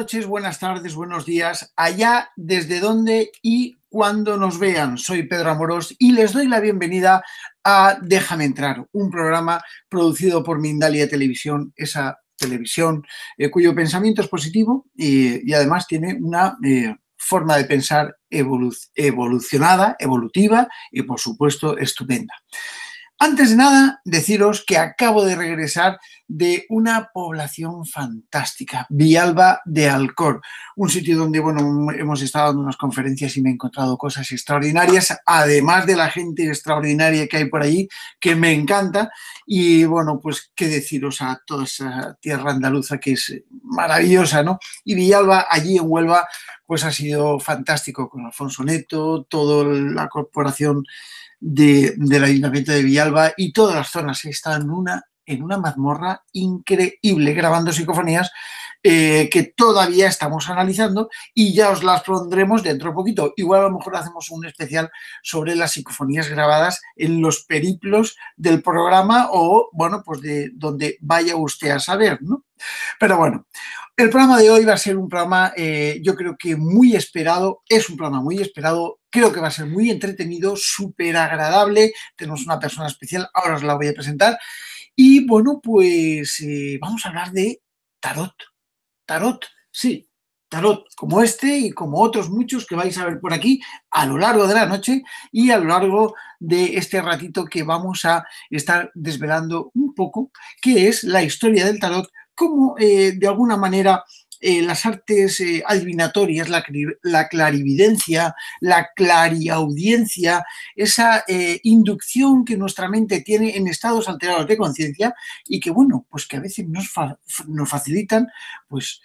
noches, buenas tardes, buenos días, allá desde dónde y cuando nos vean. Soy Pedro Amorós y les doy la bienvenida a Déjame entrar, un programa producido por Mindalia Televisión, esa televisión eh, cuyo pensamiento es positivo y, además tiene una eh, forma de pensar evolucionada, evolutiva y por supuesto estupenda. Antes de nada, deciros que acabo de regresar de una población fantástica, Villalba de Alcor, un sitio donde bueno, hemos estado en unas conferencias y me he encontrado cosas extraordinarias, además de la gente extraordinaria que hay por allí, que me encanta. Y bueno, pues qué deciros a toda esa tierra andaluza que es maravillosa, ¿no? Y Villalba, allí en Huelva, pues ha sido fantástico con Alfonso Neto, toda la corporación de, del Ayuntamiento de Villalba y todas las zonas están en una, en una mazmorra increíble grabando psicofonías eh, que todavía estamos analizando y ya os las pondremos dentro de poquito. Igual a lo mejor hacemos un especial sobre las psicofonías grabadas en los periplos del programa o, bueno, pues de donde vaya usted a saber, ¿no? Pero bueno, el programa de hoy va a ser un programa, eh, yo creo que muy esperado, es un programa muy esperado, Creo que va a ser muy entretenido, súper agradable. Tenemos una persona especial, ahora os la voy a presentar. Y bueno, pues eh, vamos a hablar de tarot. Tarot, sí, tarot como este y como otros muchos que vais a ver por aquí a lo largo de la noche y a lo largo de este ratito que vamos a estar desvelando un poco, que es la historia del tarot, como eh, de alguna manera eh, las artes eh, adivinatorias, la, clarividencia, la clariaudiencia, esa eh, inducción que nuestra mente tiene en estados alterados de conciencia y que, bueno, pues que a veces nos, facilitan, pues,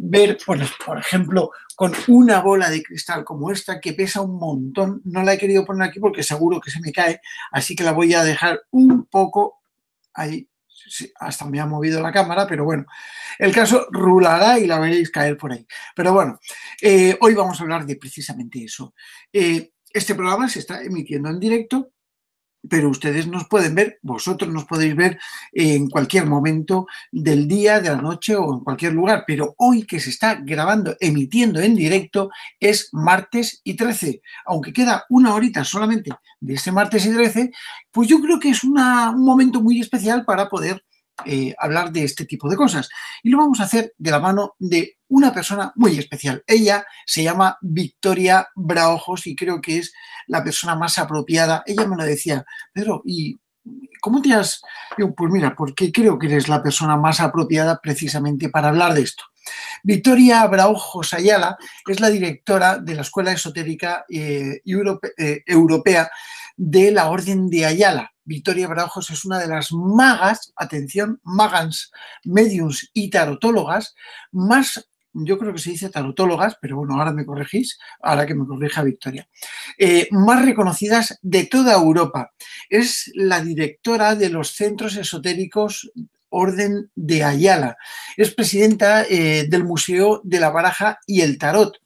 ver, por ejemplo, con una bola de cristal como esta que pesa un montón, no la he querido poner aquí porque seguro que se me cae, así que la voy a dejar un poco ahí hasta me ha movido la cámara, pero bueno, el caso rulará y la veréis caer por ahí. Pero bueno, eh, hoy vamos a hablar de precisamente eso. Eh, este programa se está emitiendo en directo pero ustedes nos pueden ver, vosotros nos podéis ver en cualquier momento del día, de la noche o en cualquier lugar, pero hoy que se está grabando, emitiendo en directo, es martes y 13. Aunque queda una horita solamente de este martes y 13, pues yo creo que es un momento muy especial para poder eh, hablar de este tipo de cosas. Y lo vamos a hacer de la mano de una persona muy especial. Ella se llama Victoria Braojos y creo que es la persona más apropiada. Ella me lo decía, Pedro, ¿y cómo te has...? Yo, pues mira, porque creo que eres la persona más apropiada precisamente para hablar de esto. Victoria Braojos Ayala es la directora de la Escuela Esotérica eh, eh, Europea de la Orden de Ayala, Victoria Braujos es una de las magas, atención, magans, mediums y tarotólogas más yo creo que se dice tarotólogas, pero bueno, ahora me corregís, ahora que me corrija Victoria, eh, más reconocidas de toda Europa. Es la directora de los centros esotéricos Orden de Ayala. Es presidenta eh, del Museo de la Baraja y el Tarot.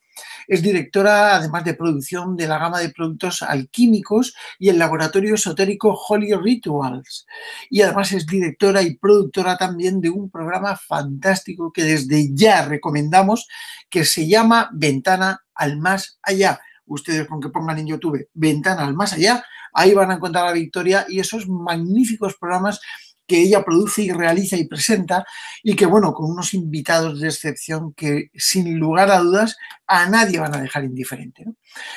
Es directora, además de producción, de la gama de productos alquímicos y el laboratorio esotérico Holy Rituals. Y además es directora y productora también de un programa fantástico que desde ya recomendamos, que se llama Ventana al Más Allá. Ustedes con que pongan en YouTube Ventana al Más Allá, ahí van a encontrar a victoria y esos magníficos programas que ella produce y realiza y presenta y que, bueno, con unos invitados de excepción que sin lugar a dudas a nadie van a dejar indiferente.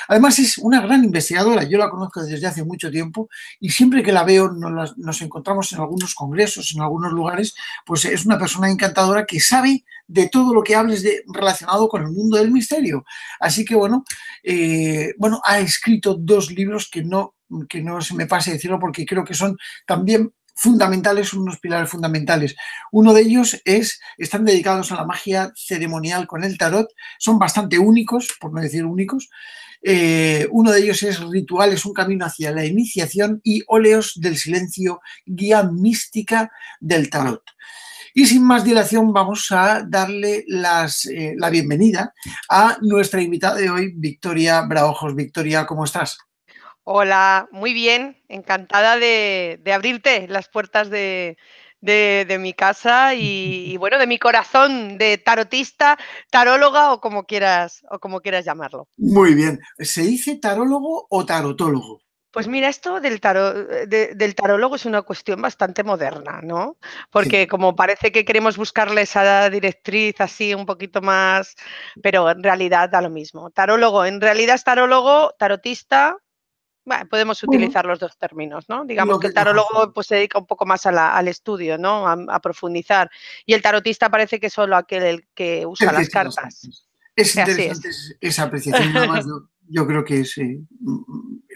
Además es una gran investigadora, yo la conozco desde hace mucho tiempo y siempre que la veo nos, encontramos en algunos congresos, en algunos lugares, pues es una persona encantadora que sabe de todo lo que hables de, relacionado con el mundo del misterio. Así que bueno, eh, bueno, ha escrito dos libros que no, que no se me pase decirlo porque creo que son también fundamentales, unos pilares fundamentales. Uno de ellos es, están dedicados a la magia ceremonial con el tarot, son bastante únicos, por no decir únicos. Eh, uno de ellos es Rituales, un camino hacia la iniciación y Óleos del Silencio, guía mística del tarot. Y sin más dilación vamos a darle eh, la bienvenida a nuestra invitada de hoy, Victoria Braojos. Victoria, ¿cómo estás? Hola, muy bien, encantada de, abrirte las puertas de, mi casa y, bueno, de mi corazón de tarotista, taróloga o como quieras, o como quieras llamarlo. Muy bien. ¿Se dice tarólogo o tarotólogo? Pues mira, esto del, del tarólogo es una cuestión bastante moderna, ¿no? Porque como parece que queremos buscarle esa directriz así un poquito más, pero en realidad da lo mismo. Tarólogo, en realidad es tarólogo, tarotista, podemos utilizar los dos términos, ¿no? Digamos que el tarólogo pues, se dedica un poco más al estudio, ¿no? A, profundizar. Y el tarotista parece que es solo aquel que usa las cartas. Es interesante esa apreciación. yo, creo que es eh,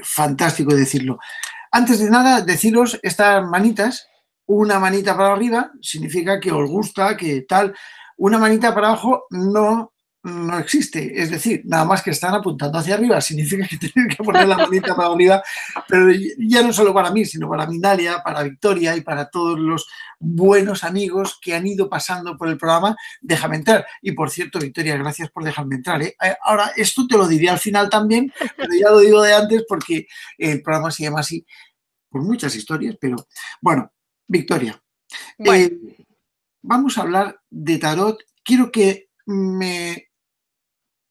fantástico decirlo. Antes de nada, deciros estas manitas. Una manita para arriba significa que os gusta, que tal. Una manita para abajo no no existe. Es decir, nada más que están apuntando hacia arriba. Significa que tienen que poner la manita para arriba, pero ya no solo para mí, sino para Minalia, para Victoria y para todos los buenos amigos que han ido pasando por el programa. Déjame entrar. Y por cierto, Victoria, gracias por dejarme entrar. ¿eh? Eh, ahora, esto te lo diré al final también, pero ya lo digo de antes porque el programa se llama así por muchas historias, pero bueno, Victoria. Eh, vamos a hablar de tarot. Quiero que me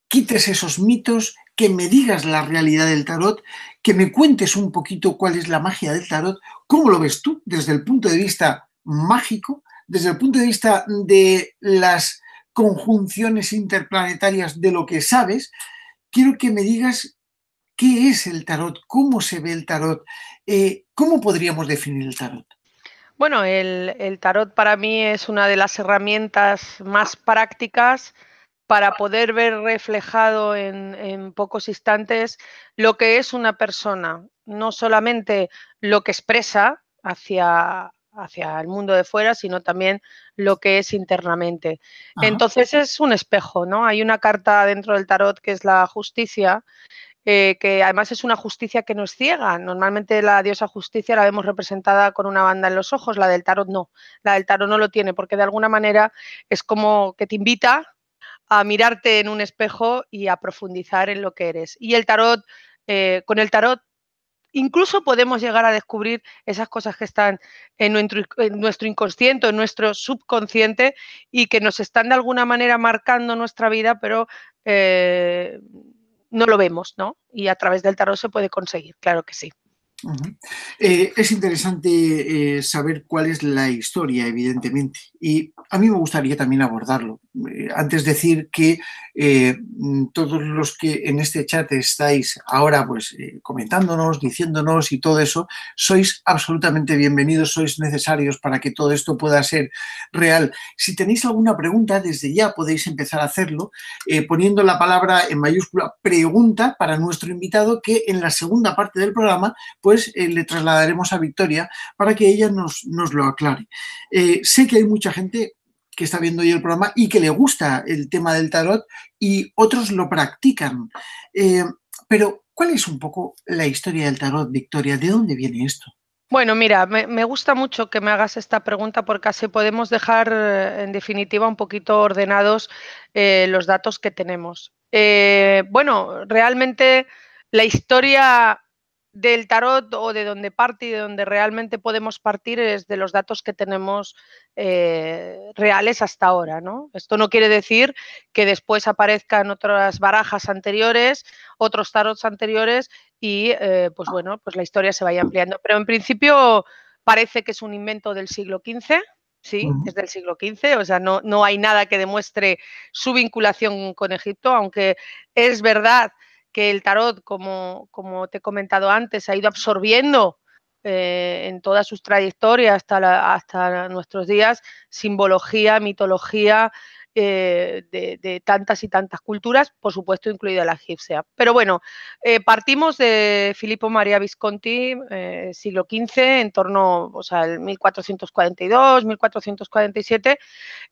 quites esos mitos, que me digas la realidad del tarot, que me cuentes un poquito cuál es la magia del tarot, cómo lo ves tú desde el punto de vista mágico, desde el punto de vista de las conjunciones interplanetarias de lo que sabes, quiero que me digas qué es el tarot, cómo se ve el tarot, eh, cómo podríamos definir el tarot. Bueno, el, tarot para mí es una de las herramientas más prácticas para poder ver reflejado en, pocos instantes lo que es una persona, no solamente lo que expresa hacia, hacia el mundo de fuera, sino también lo que es internamente. Entonces es un espejo, ¿no? Hay una carta dentro del tarot que es la justicia, eh, que además es una justicia que nos ciega. Normalmente la diosa justicia la vemos representada con una banda en los ojos, la del tarot no, la del tarot no lo tiene, porque de alguna manera es como que te invita a mirarte en un espejo y a profundizar en lo que eres. Y el tarot, eh, con el tarot, incluso podemos llegar a descubrir esas cosas que están en nuestro, en nuestro inconsciente, en nuestro subconsciente y que nos están de alguna manera marcando nuestra vida, pero eh, no lo vemos, ¿no? Y a través del tarot se puede conseguir, claro que sí. Eh, es interesante saber cuál es la historia, evidentemente, y a mí me gustaría también abordarlo. Eh, antes decir que eh, todos los que en este chat estáis ahora pues eh, comentándonos, diciéndonos y todo eso, sois absolutamente bienvenidos, sois necesarios para que todo esto pueda ser real. Si tenéis alguna pregunta, desde ya podéis empezar a hacerlo poniendo la palabra en mayúscula pregunta para nuestro invitado que en la segunda parte del programa pues le trasladaremos a Victoria para que ella nos, nos lo aclare. sé que hay muchas gente que está viendo hoy el programa y que le gusta el tema del tarot y otros lo practican. Eh, pero, ¿cuál es un poco la historia del tarot, Victoria? ¿De dónde viene esto? Bueno, mira, me, gusta mucho que me hagas esta pregunta porque así podemos dejar, eh, en definitiva, un poquito ordenados eh, los datos que tenemos. bueno, realmente la historia del tarot o de donde parte y de donde realmente podemos partir es de los datos que tenemos eh, reales hasta ahora. ¿no? Esto no quiere decir que después aparezcan otras barajas anteriores, otros tarots anteriores y eh, pues bueno, pues la historia se vaya ampliando. Pero en principio parece que es un invento del siglo XV. Sí, es del siglo XV, o sea, no, no hay nada que demuestre su vinculación con Egipto, aunque es verdad que el tarot, como, te he comentado antes, ha ido absorbiendo eh, en todas sus trayectorias hasta, hasta nuestros días simbología, mitología eh, de, tantas y tantas culturas, por supuesto incluida la egipcia. Pero bueno, eh, partimos de Filippo María Visconti, siglo XV, en torno o 1442, 1447.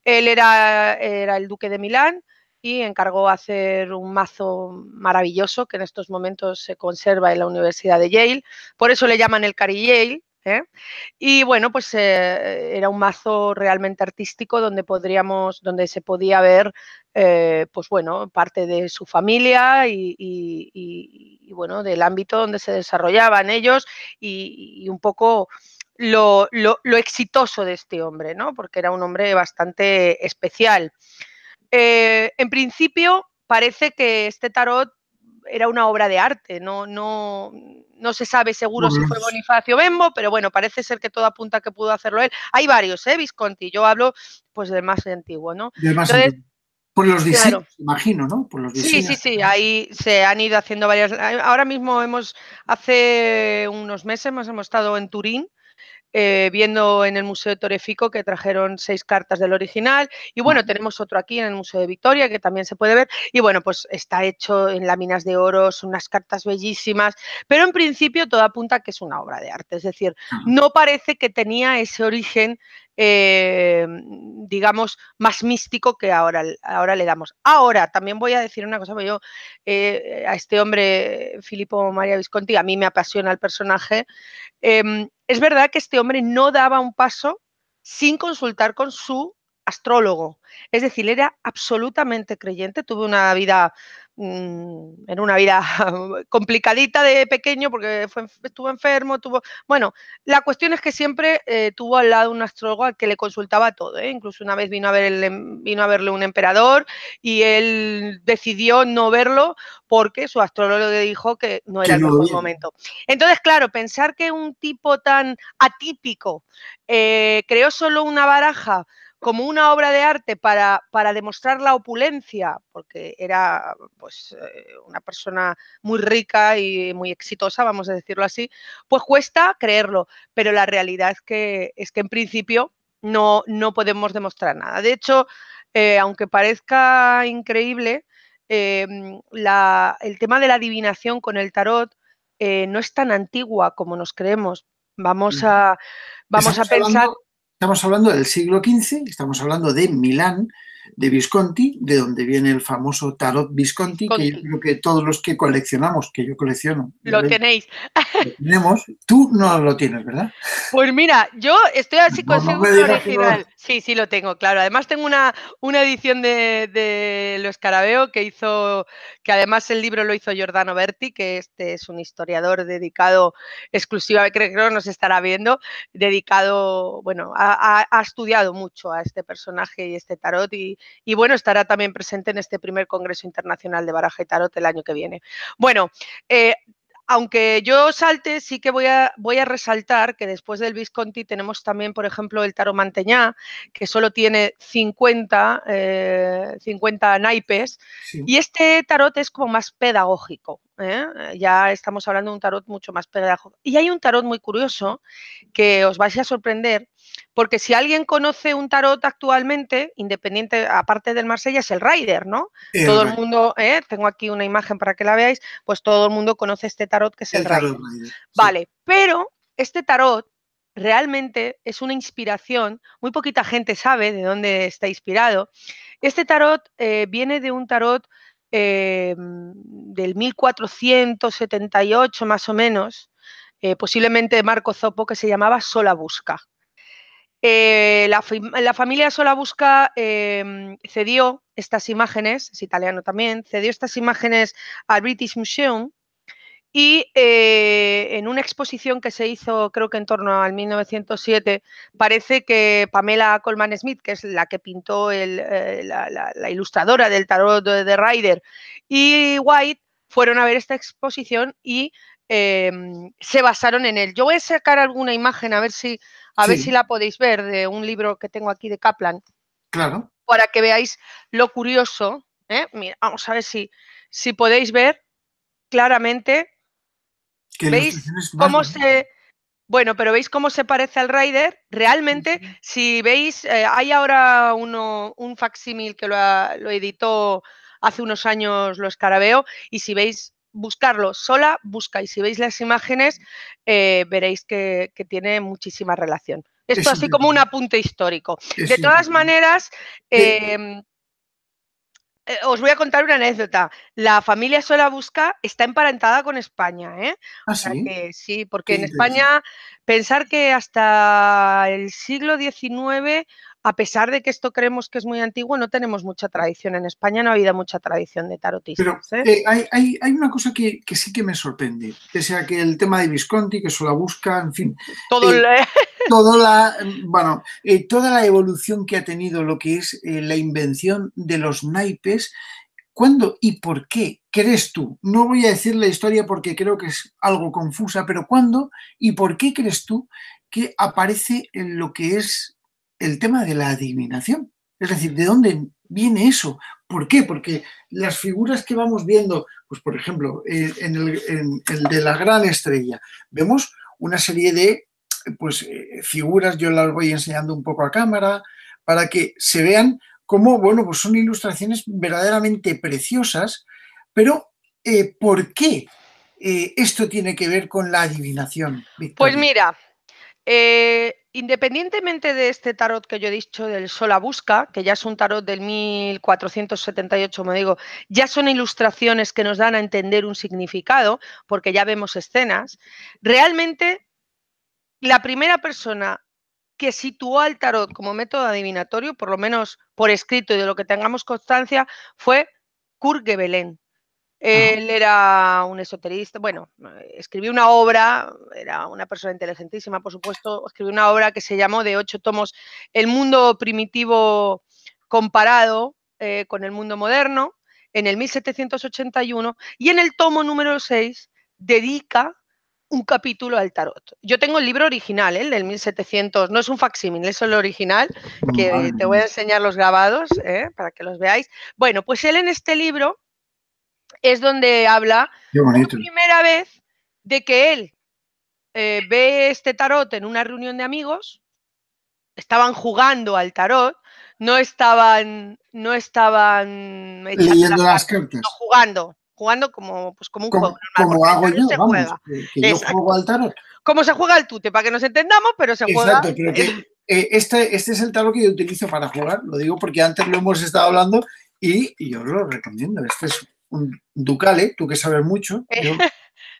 Él era, era el duque de Milán y encargó hacer un mazo maravilloso que en estos momentos se conserva en la Universidad de Yale. Por eso le llaman el Cari Yale. ¿eh? Y bueno, pues eh, era un mazo realmente artístico donde podríamos, donde se podía ver, eh, pues bueno, parte de su familia y, bueno, del ámbito donde se desarrollaban ellos y un poco lo, lo, exitoso de este hombre, ¿no? Porque era un hombre bastante especial. Eh, en principio, parece que este tarot era una obra de arte, no, no, se sabe seguro si fue Bonifacio Bembo, pero bueno, parece ser que todo apunta que pudo hacerlo él. Hay varios, ¿eh? Visconti, yo hablo pues del más antiguo, ¿no? Por los diseños, imagino, ¿no? Sí, sí, sí, ahí se han ido haciendo varias. Ahora mismo hemos, hace unos meses hemos estado en Turín eh, viendo en el Museo de Torefico que trajeron seis cartas del original. Y bueno, tenemos otro aquí en el Museo de Victoria que también se puede ver. Y bueno, pues está hecho en láminas de oro, son unas cartas bellísimas, pero en principio todo apunta a que es una obra de arte. Es decir, ah. no parece que tenía ese origen eh, digamos, más místico que ahora, ahora le damos. Ahora, también voy a decir una cosa, porque yo eh, a este hombre, Filippo María Visconti, a mí me apasiona el personaje. Em, es verdad que este hombre no daba un paso sin consultar con su astrólogo. Es decir, era absolutamente creyente, tuvo una vida Mm, en una vida complicadita de pequeño porque estuvo enfermo, tuvo... Bueno, la cuestión es que siempre eh, tuvo al lado un astrólogo al que le consultaba todo, ¿eh? incluso una vez vino a, ver em, vino a verle un emperador y él decidió no verlo porque su astrólogo le dijo que no era el mejor momento. Entonces, claro, pensar que un tipo tan atípico eh, creó solo una baraja como una obra de arte para, para demostrar la opulencia, porque era pues, eh, una persona muy rica y muy exitosa, vamos a decirlo así, pues cuesta creerlo, pero la realidad es que, es que en principio no, no podemos demostrar nada. De hecho, eh, aunque parezca increíble, em, la, el tema de la adivinación con el tarot eh, no es tan antigua como nos creemos. Vamos a, vamos a pensar... Estamos hablando del siglo XV, estamos hablando de Milán, de Visconti, de donde viene el famoso tarot Visconti, que yo creo que todos los que coleccionamos, que yo colecciono. Lo tenéis. Lo tenemos. Tú no lo tienes, ¿verdad? Pues mira, yo estoy así con consigo original. Sí, sí lo tengo, claro. Además tengo una, una edición de, de Lo Escarabeo que hizo, que además el libro lo hizo Giordano Berti, que este es un historiador dedicado exclusivamente, creo, que nos estará viendo, dedicado, bueno, ha, ha estudiado mucho a este personaje y este tarot y y, bueno, estará también presente en este primer Congreso Internacional de Baraja y Tarot el año que viene. Bueno, eh, aunque yo salte, sí que voy a, resaltar que después del Visconti tenemos también, por ejemplo, el Tarot Manteñá, que solo tiene 50, eh, naipes. Y este tarot es como más pedagógico. ¿eh? ya estamos hablando de un tarot mucho más pedagógico. Y hay un tarot muy curioso que os vais a sorprender, porque si alguien conoce un tarot actualmente, independiente, aparte del Marsella, es el Rider, ¿no? todo el mundo, ¿eh? tengo aquí una imagen para que la veáis, pues todo el mundo conoce este tarot que es el, el Rider. Vale, pero este tarot realmente es una inspiración, muy poquita gente sabe de dónde está inspirado. Este tarot eh, viene de un tarot eh, del 1478 más o menos, eh, posiblemente de Marco Zopo, que se llamaba Sola Busca. Eh, la, la, familia Busca em, cedió estas imágenes, es italiano también, cedió estas imágenes al British Museum y eh, en una exposición que se hizo, creo que en torno al 1907, parece que Pamela Coleman Smith, que es la que pintó eh, la, ilustradora del tarot de, Rider Ryder, y White fueron a ver esta exposición y em, se basaron en él. Yo voy a sacar alguna imagen a ver si a ver si la podéis ver de un libro que tengo aquí de Kaplan. Para que veáis lo curioso. ¿eh? Mira, vamos a ver si, si podéis ver claramente ¿Veis cómo se... Bueno, pero ¿veis cómo se parece al Rider? Realmente, si veis, eh, hay ahora un facsímil que lo, lo editó hace unos años lo escarabeo y si veis buscarlo sola, busca y si veis las imágenes eh, veréis que, tiene muchísima relación. Esto así como un apunte histórico. De todas maneras, em, eh, os voy a contar una anécdota. La familia Sola Busca está emparentada con España, ¿eh? ¿Ah, sí? Que, sí, porque en España, pensar que hasta el siglo XIX, a pesar de que esto creemos que es muy antiguo, no tenemos mucha tradición. En España no ha habido mucha tradición de tarotistas. Pero, ¿eh? Eh, Hay, una cosa que, sí que me sorprende, pese que el tema de Visconti, que Sola Busca, en fin. Todo el... toda la, bueno, eh, toda la evolución que ha tenido lo que es eh, la invención de los naipes, ¿cuándo y por qué crees tú? No voy a decir la historia porque creo que es algo confusa, pero ¿cuándo y por qué crees tú que aparece en lo que es el tema de la adivinación? Es decir, ¿de dónde viene eso? ¿Por qué? Porque las figuras que vamos viendo, pues por ejemplo, eh, en el de la gran estrella, vemos una serie de pues, eh, figuras, yo las voy enseñando un poco a cámara, para que se vean cómo, bueno, pues son ilustraciones verdaderamente preciosas, pero eh, ¿por qué eh, esto tiene que ver con la adivinación? Pues mira, independientemente de este tarot que yo he dicho del Sola Busca, que ya es un tarot del 1478, me digo, ya son ilustraciones que nos dan a entender un significado, porque ya vemos escenas, realmente la primera persona que situó al tarot como método adivinatorio, por lo menos por escrito y de lo que tengamos constancia, fue Kurt Gebelén. Él era un esoterista, bueno, escribió una obra, era una persona inteligentísima, por supuesto, escribió una obra que se llamó de ocho tomos El mundo primitivo comparado eh, con el mundo moderno, en el 1781, y en el tomo número 6 dedica un capítulo al tarot. Yo tengo el libro original, ¿eh? el del 1700, no es un facsímil, es el original, que te voy a enseñar los grabados ¿eh? para que los veáis. Bueno, pues él en este libro es donde habla por primera vez de que él eh, ve este tarot en una reunión de amigos, estaban jugando al tarot, no estaban, no estaban leyendo las cartas, jugando jugando como, pues, como un juego Como hago yo, se juega. Que, yo juego al tarot. Como se juega al tute, para que nos entendamos, pero se juega... que, eh, este, este es el tarot que yo utilizo para jugar, lo digo porque antes lo hemos estado hablando y, y yo lo recomiendo. Este es un Ducale, tú que sabes mucho,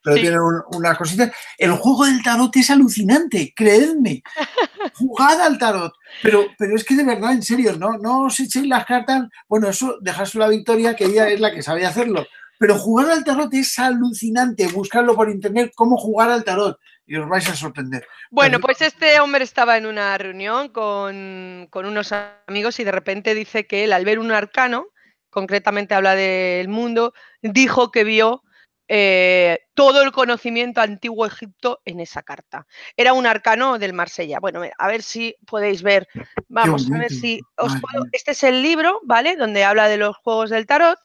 pero tiene unas cositas. El juego del tarot es alucinante, creedme. Jugad al tarot. Pero, pero es que de verdad, en serio, no, no os echéis las cartas. Bueno, eso, dejad la victoria, que ella es la que sabe hacerlo pero jugar al tarot es alucinante. Buscarlo por internet, cómo jugar al tarot. Y os vais a sorprender. Bueno, pues este hombre estaba en una reunión con, unos amigos y de repente dice que él, al ver un arcano, concretamente habla del mundo, dijo que vio eh, todo el conocimiento antiguo Egipto en esa carta. Era un arcano del Marsella. Bueno, a ver si podéis ver. Vamos a ver si os puedo. Este es el libro, ¿vale? Donde habla de los juegos del tarot.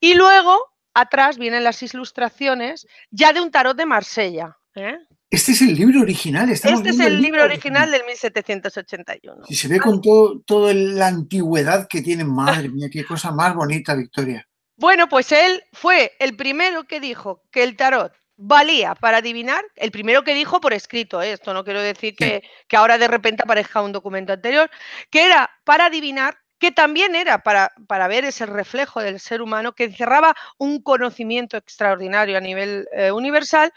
Y luego atrás vienen las ilustraciones ya de un tarot de Marsella. ¿eh? Este es el libro original. este es el, libro, original, del 1781. Y se ve con todo, toda la antigüedad que tiene. Madre mía, qué cosa más bonita, Victoria. Bueno, pues él fue el primero que dijo que el tarot valía para adivinar, el primero que dijo por escrito, ¿eh? esto no quiero decir que, que, ahora de repente aparezca un documento anterior, que era para adivinar que también era para, para, ver ese reflejo del ser humano que encerraba un conocimiento extraordinario a nivel eh, universal.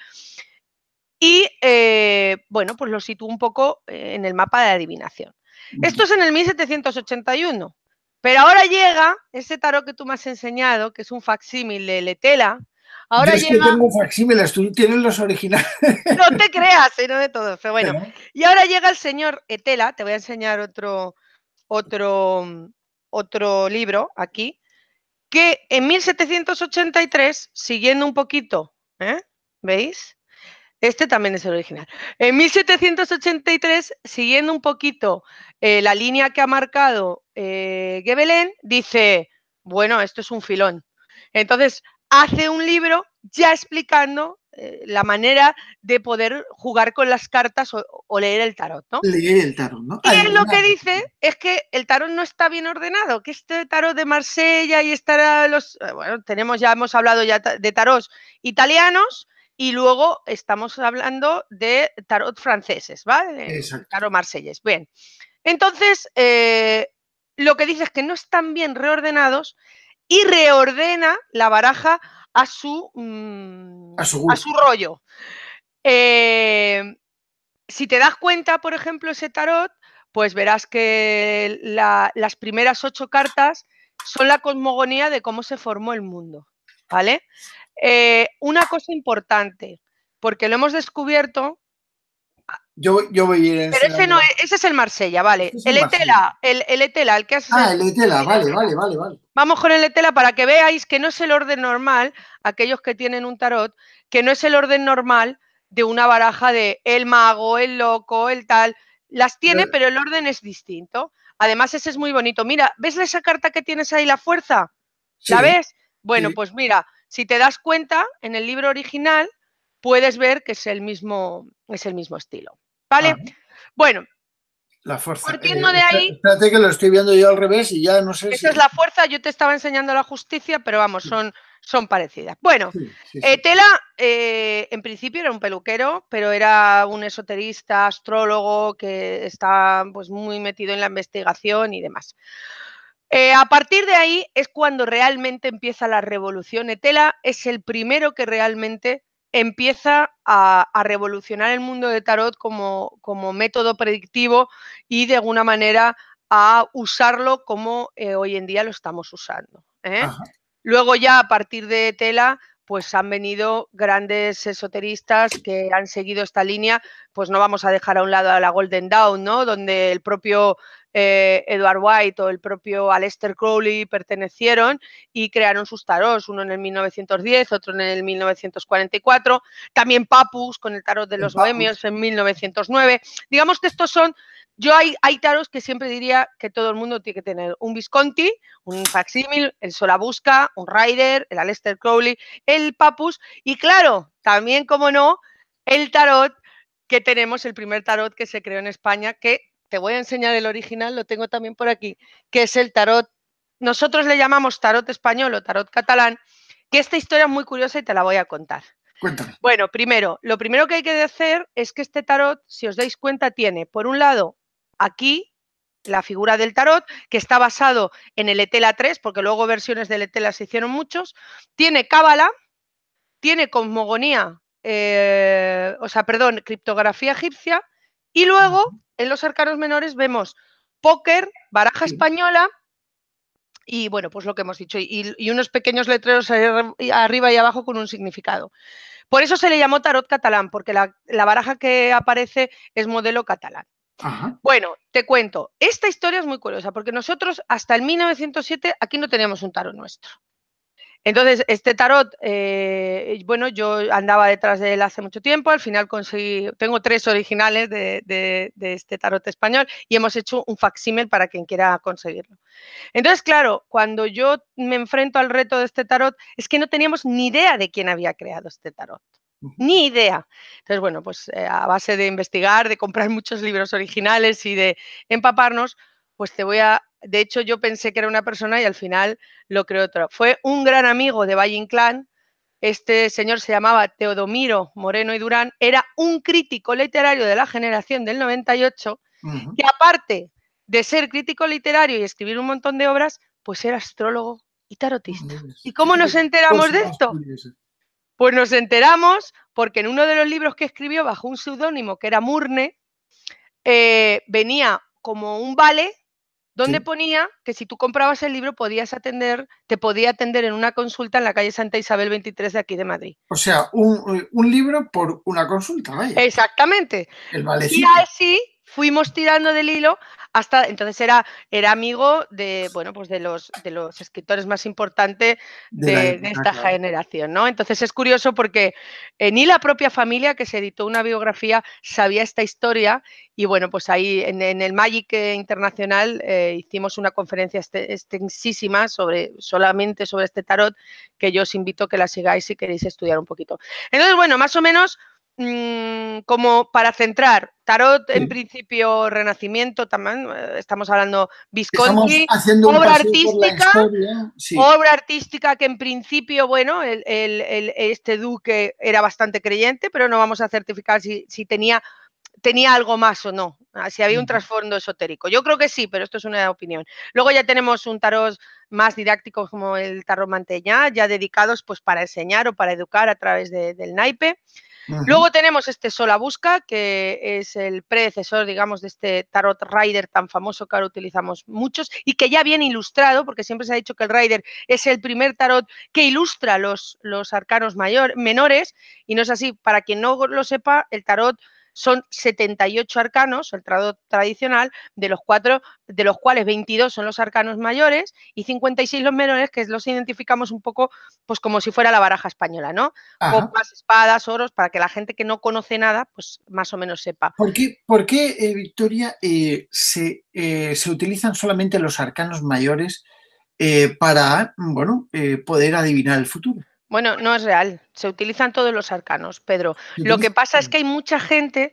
Y eh, bueno, pues lo sitúo un poco eh, en el mapa de adivinación. Esto es en el 1781, pero ahora llega ese tarot que tú me has enseñado, que es un facsímil de Letela, Ahora llega... que tengo facsímiles, tú tienes los originales. No te creas, sino de todos, pero bueno. Y ahora llega el señor Etela, te voy a enseñar otro, otro, mm, otro libro aquí, que en 1783, siguiendo un poquito, ¿eh? ¿veis? Este también es el original. En 1783, siguiendo un poquito eh, la línea que ha marcado eh, Gebelén, dice, bueno, esto es un filón. Entonces, hace un libro ya explicando eh, la manera de poder jugar con las cartas o, leer el tarot, ¿no? Leer el tarot, ¿no? Y él lo que dice es que el tarot no está bien ordenado, que este tarot de Marsella y estará los... Eh, bueno, tenemos, ya hemos hablado ya de tarots italianos, y luego estamos hablando de tarot franceses, ¿vale? Exacto. Tarot marselles. Bien. Entonces, eh, lo que dice es que no están bien reordenados y reordena la baraja Mm, a su, a, su rollo. Eh, si te das cuenta, por ejemplo, ese tarot, pues verás que las primeras ocho cartas son la cosmogonía de cómo se formó el mundo. ¿Vale? Eh, una cosa importante, porque lo hemos descubierto yo, voy a ir Pero ese, no, ese es el Marsella, vale. el, Etela, el, Etela, el que hace. Ah, el Etela, vale, vale, vale, vale. Vamos con el Etela para que veáis que no es el orden normal, aquellos que tienen un tarot, que no es el orden normal de una baraja de el mago, el loco, el tal. Las tiene, eh. pero, el orden es distinto. Además, ese es muy bonito. Mira, ¿ves esa carta que tienes ahí, la fuerza? ¿La ves? Bueno, pues mira, si te das cuenta, en el libro original puedes ver que es el mismo, es el mismo estilo. ¿Vale? bueno. La fuerza. Partiendo eh, de ahí. Espérate que lo estoy viendo yo al revés y ya no sé. Esa es la fuerza, yo te estaba enseñando la justicia, pero vamos, son, son parecidas. Bueno, Etela eh, Tela eh, en principio era un peluquero, pero era un esoterista, astrólogo, que está pues, muy metido en la investigación y demás. a partir de ahí es cuando realmente empieza la revolución. Etela es el primero que realmente empieza a, revolucionar el mundo de tarot como, como, método predictivo y de alguna manera a usarlo como eh, hoy en día lo estamos usando. ¿eh? Luego ya a partir de Tela, pues han venido grandes esoteristas que han seguido esta línea, pues no vamos a dejar a un lado a la Golden Dawn, ¿no? Donde el propio eh, Edward White o el propio Aleister Crowley pertenecieron y crearon sus tarots, uno en el 1910, otro en el 1944, también Papus con el tarot de los bohemios en 1909. Digamos que estos son yo hay, hay taros que siempre diría que todo el mundo tiene que tener un Visconti, un facsímil, el busca un Rider, el Aleister Crowley, el Papus y claro, también como no, el tarot que tenemos, el primer tarot que se creó en España, que te voy a enseñar el original, lo tengo también por aquí, que es el tarot, nosotros le llamamos tarot español o tarot catalán, que esta historia es muy curiosa y te la voy a contar. Bueno, primero, lo primero que hay que hacer es que este tarot, si os dais cuenta, tiene, por un lado, aquí la figura del tarot, que está basado en el Etela 3, porque luego versiones del Etela se hicieron muchos, tiene Cábala, tiene cosmogonía, eh, o sea, perdón, criptografía egipcia, y luego, en los arcanos menores, vemos póker, baraja española y, bueno, pues lo que hemos dicho, y, unos pequeños letreros arriba y abajo con un significado. Por eso se le llamó tarot catalán, porque la, baraja que aparece es modelo catalán. Bueno, te cuento, esta historia es muy curiosa, porque nosotros hasta el 1907 aquí no teníamos un tarot nuestro. Entonces, este tarot, eh, bueno, yo andaba detrás de él hace mucho tiempo, al final conseguí, tengo tres originales de, este tarot español y hemos hecho un facsímil para quien quiera conseguirlo. Entonces, claro, cuando yo me enfrento al reto de este tarot, es que no teníamos ni idea de quién había creado este tarot. Ni idea. Entonces, bueno, pues eh, a base de investigar, de comprar muchos libros originales y de empaparnos, pues te voy a... De hecho, yo pensé que era una persona y al final lo creo otra. Fue un gran amigo de Valle Inclán. Este señor se llamaba Teodomiro Moreno y Durán. Era un crítico literario de la generación del 98 y que aparte de ser crítico literario y escribir un montón de obras, pues era astrólogo y tarotista. ¿Y cómo nos enteramos pues de esto? Pues nos enteramos porque en uno de los libros que escribió bajo un seudónimo que era Murne, eh, venía como un vale donde ponía que si tú comprabas el libro podías atender, te podía atender en una consulta en la calle Santa Isabel 23 de aquí de Madrid. O sea, un, libro por una consulta, vaya. Exactamente. El y fuimos tirando del hilo hasta entonces era, era amigo de bueno pues de los de los escritores más importantes de, esta generación no entonces es curioso porque eh, ni la propia familia que se editó una biografía sabía esta historia y bueno pues ahí en, el Magic Internacional eh, hicimos una conferencia este, extensísima sobre solamente sobre este tarot que yo os invito a que la sigáis si queréis estudiar un poquito entonces bueno más o menos Mm, como para centrar, tarot en principio renacimiento también, eh, estamos hablando Visconti, obra artística, obra artística que en principio, bueno, el, el, este duque era bastante creyente, pero no vamos a certificar si, si tenía tenía algo más o no, ah, si había un trasfondo esotérico. Yo creo que sí, pero esto es una opinión. Luego ya tenemos un tarot más didáctico como el tarot Manteña, ya dedicados pues para enseñar o para educar a través del naipe. Luego tenemos este sola busca que es el predecesor, digamos, de este tarot rider tan famoso que ahora utilizamos muchos y que ya viene ilustrado, porque siempre se ha dicho que el rider es el primer tarot que ilustra los, los arcanos mayor, menores, y no es así. Para quien no lo sepa, el tarot son 78 arcanos, el trado tradicional, de los, cuatro, de los cuales 22 son los arcanos mayores y 56 los menores, que los identificamos un poco pues como si fuera la baraja española, ¿no? espadas, oros, para que la gente que no conoce nada, pues más o menos sepa. ¿Por qué, por qué eh, Victoria, eh, eh, se, utilizan solamente los arcanos mayores? para bueno, poder adivinar el futuro. Bueno, no es real. Se utilizan todos los arcanos, Pedro. Lo que pasa es que hay mucha gente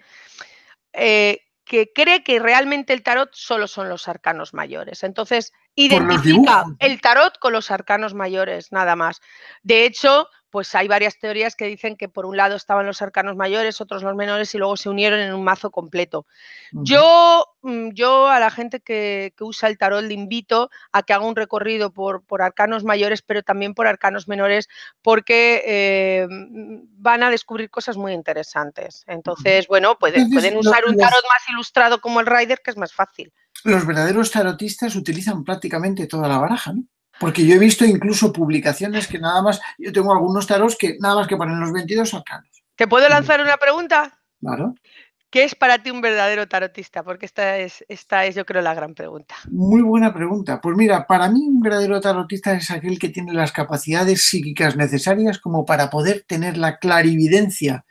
eh, que cree que realmente el tarot solo son los arcanos mayores. Entonces, identifica el tarot con los arcanos mayores, nada más. De hecho, pues hay varias teorías que dicen que por un lado estaban los arcanos mayores, otros los menores y luego se unieron en un mazo completo. Yo, mm, yo a la gente que, usa el tarot le invito a que haga un recorrido por, arcanos mayores, pero también por arcanos menores, porque eh, mm, van a descubrir cosas muy interesantes. Entonces, bueno, pueden, pueden usar un tarot más ilustrado como el Rider, que es más fácil. Los verdaderos tarotistas utilizan prácticamente toda la baraja, ¿no? Porque yo he visto incluso publicaciones que nada más, yo tengo algunos taros que nada más que ponen los 22 arcanos. ¿Te puedo lanzar una pregunta? Claro. ¿Qué es para ti un verdadero tarotista? Porque esta es, esta es, yo creo, la gran pregunta. Muy buena pregunta. Pues mira, para mí un verdadero tarotista es aquel que tiene las capacidades psíquicas necesarias como para poder tener la clarividencia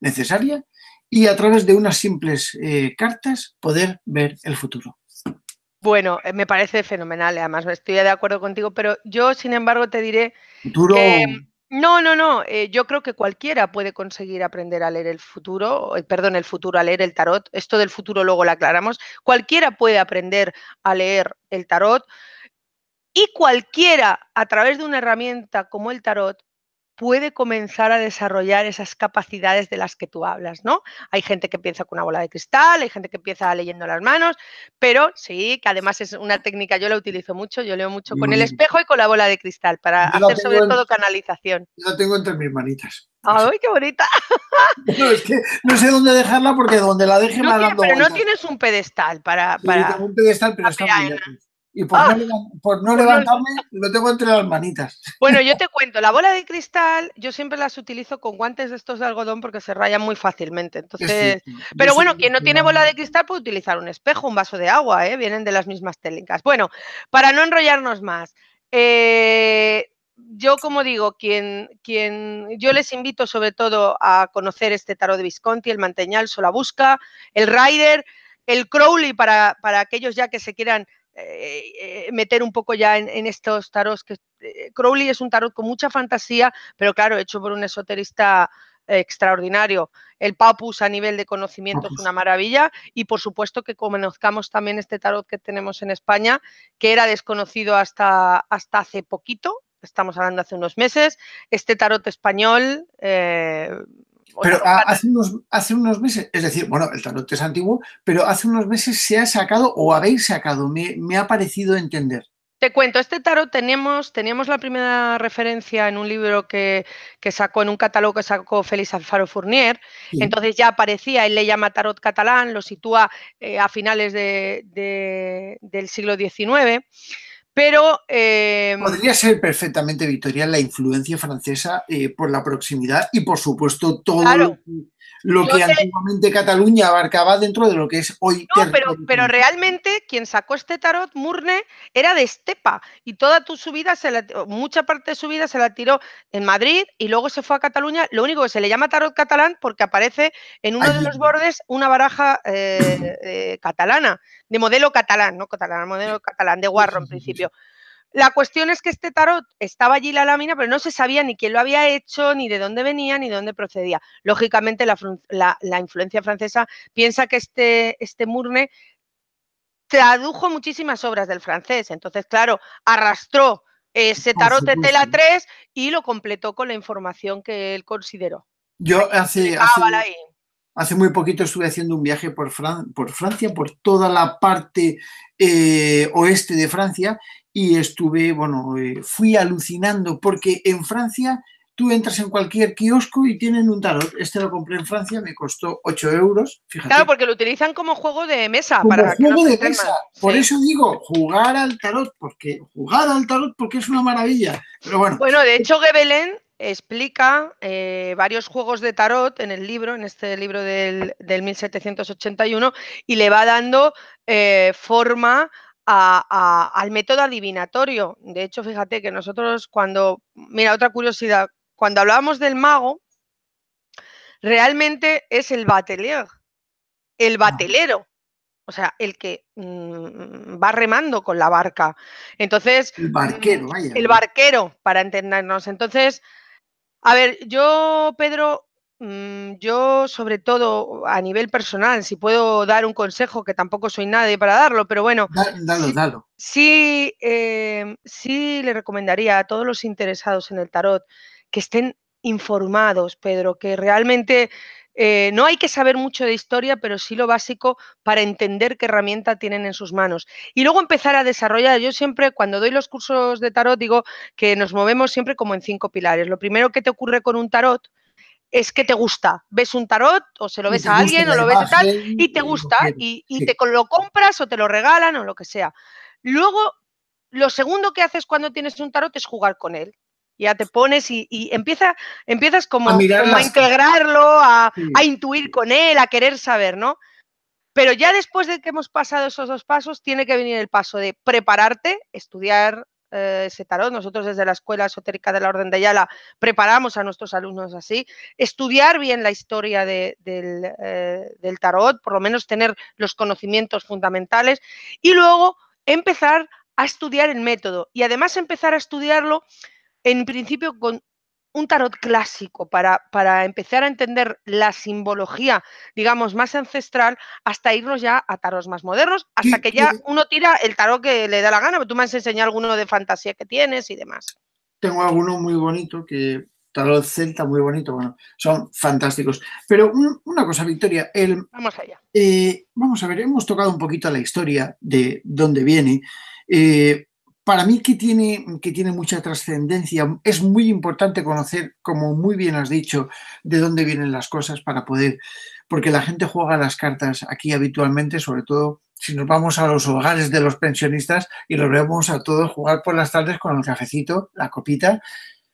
necesaria y a través de unas simples eh, cartas poder ver el futuro. Bueno, eh, me parece fenomenal, eh, además estoy de acuerdo contigo, pero yo, sin embargo, te diré mm, No, no, no, eh, yo creo que cualquiera puede conseguir aprender a leer el futuro, perdón, el futuro, a leer el tarot, esto del futuro luego lo aclaramos, cualquiera puede aprender a leer el tarot y cualquiera a través de una herramienta como el tarot puede comenzar a desarrollar esas capacidades de las que tú hablas, ¿no? Hay gente que empieza con una bola de cristal, hay gente que empieza leyendo las manos, pero sí, que además es una técnica, yo la utilizo mucho, yo leo mucho con el espejo y con la bola de cristal para hacer sobre todo canalización. Yo la tengo entre mis manitas. ¡Ay, qué bonita! No, sé dónde dejarla porque donde la deje me la dando Pero no tienes un pedestal para... tengo un pedestal, pero está muy y ah. por, no, levantarme lo tengo entre las manitas. Bueno, yo te cuento, la bola de cristal yo siempre las utilizo con guantes de estos de algodón porque se rayan muy fácilmente. Entonces, pero bueno, quien no tiene bola de cristal puede utilizar un espejo, un vaso de agua, ¿eh? vienen de las mismas técnicas. Bueno, para no enrollarnos más, eh, yo como digo, quien, quien, yo les invito sobre todo a conocer este tarot de Visconti, el Manteñal, busca el Rider, el Crowley para, para aquellos ya que se quieran eh, eh, meter un poco ya en, estos tarots que eh, Crowley es un tarot con mucha fantasía, pero claro, hecho por un esoterista extraordinario. El Papus a nivel de conocimiento es una maravilla y por supuesto que conozcamos también este tarot que tenemos en España, que era desconocido hasta, hasta hace poquito, estamos hablando hace unos meses. Este tarot español, pero hace, unos, meses, es decir, bueno, el tarot es antiguo, pero hace unos meses se ha sacado o habéis sacado, me, me ha parecido entender. Te cuento, este tarot teníamos, teníamos la primera referencia en un libro que, sacó, en un catálogo que sacó Félix Alfaro Fournier, entonces ya aparecía, él le llama tarot catalán, lo sitúa eh, a finales del siglo XIX. Pero. Em, Podría ser perfectamente, Victoria, la influencia francesa eh, por la proximidad y, por supuesto, todo lo que antiguamente Cataluña abarcaba dentro de lo que es hoy. No, pero, pero, realmente quien sacó este tarot, Murne, era de estepa y toda tu subida, se mucha parte de su vida se la tiró en Madrid y luego se fue a Cataluña. Lo único que se le llama tarot catalán porque aparece en uno de los bordes una baraja eh, eh, catalana, de modelo catalán, no catalán, modelo catalán, de guarro en principio. La cuestión es que este tarot estaba allí la lámina, pero no se sabía ni quién lo había hecho, ni de dónde venía, ni de dónde procedía. Lógicamente, la, influencia francesa piensa que este, este Murne tradujo muchísimas obras del francés. Entonces, claro, arrastró ese tarot de tela 3 y lo completó con la información que él consideró. Yo hace, muy poquito estuve haciendo un viaje por, por Francia, por toda la parte eh, oeste de Francia, y estuve, bueno, eh, fui alucinando porque en Francia tú entras en cualquier kiosco y tienen un tarot. Este lo compré en Francia, me costó 8 euros. Claro, porque lo utilizan como juego de mesa. para juego de mesa. Por eso digo, jugar al tarot, porque jugar al tarot porque es una maravilla. bueno. de hecho, Gebelén explica eh, varios juegos de tarot en el libro, en este libro del, 1781, y le va dando eh, forma al método adivinatorio. De hecho, fíjate que nosotros cuando, mira, otra curiosidad, cuando hablábamos del mago, realmente es el batelier, el ah. batelero, o sea, el que mm, va remando con la barca. Entonces, el barquero, El barquero, para entendernos. Entonces, a ver, yo, Pedro, Mm, yo, sobre todo a nivel personal, si puedo dar un consejo, que tampoco soy nadie para darlo, pero bueno, sí, Sí, em, sí, le recomendaría a todos los interesados en el tarot que estén informados, Pedro, que realmente eh, no hay que saber mucho de historia, pero sí lo básico para entender qué herramienta tienen en sus manos. Y luego empezar a desarrollar. Yo siempre, cuando doy los cursos de tarot, digo que nos movemos siempre como en cinco pilares. Lo primero que te ocurre con un tarot, es que te gusta. Ves un tarot o se lo ves a alguien o lo ves a tal y te gusta y, te lo compras o te lo regalan o lo que sea. Luego, lo segundo que haces cuando tienes un tarot es jugar con él. Ya te pones y, empieza, empiezas como a, integrarlo, a, a, intuir con él, a querer saber, ¿no? Pero ya después de que hemos pasado esos dos pasos, tiene que venir el paso de prepararte, estudiar, eh, ese tarot. Nosotros desde la Escuela Esotérica de la Orden de Ayala preparamos a nuestros alumnos así. Estudiar bien la historia del, eh, del tarot, por lo menos tener los conocimientos fundamentales y luego empezar a estudiar el método y además empezar a estudiarlo en principio con un tarot clásico para, para, empezar a entender la simbología, digamos, más ancestral, hasta irnos ya a tarot más modernos, hasta que ya uno tira el tarot que le da la gana. Tú me has enseñado alguno de fantasía que tienes y demás. Tengo alguno muy bonito que tarot celta muy bonito, bueno, son fantásticos. Pero una cosa, Victoria, el, vamos allá. Eh, vamos a ver, hemos tocado un poquito la historia de dónde viene. Eh, para mí que tiene, que tiene mucha trascendencia, es muy importante conocer, como muy bien has dicho, de dónde vienen las cosas para poder, porque la gente juega las cartas aquí habitualmente, sobre todo si nos vamos a los hogares de los pensionistas y los vemos a todos jugar por las tardes con el cafecito, la copita.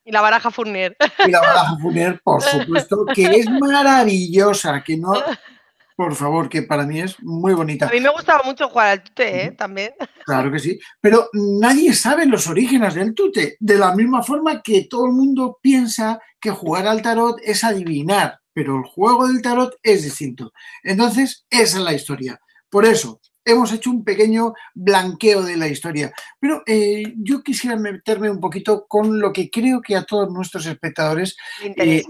Y la baraja Furnier. Y la baraja Furnier, por supuesto, que es maravillosa, que no, Por favor, que para mí es muy bonita. A mí me gustaba mucho jugar al tute, ¿eh? Mm. También. Claro que sí. Pero nadie sabe los orígenes del tute. De la misma forma que todo el mundo piensa que jugar al tarot es adivinar, pero el juego del tarot es distinto. Entonces, esa es la historia. Por eso, hemos hecho un pequeño blanqueo de la historia. Pero eh, yo quisiera meterme un poquito con lo que creo que a todos nuestros espectadores eh,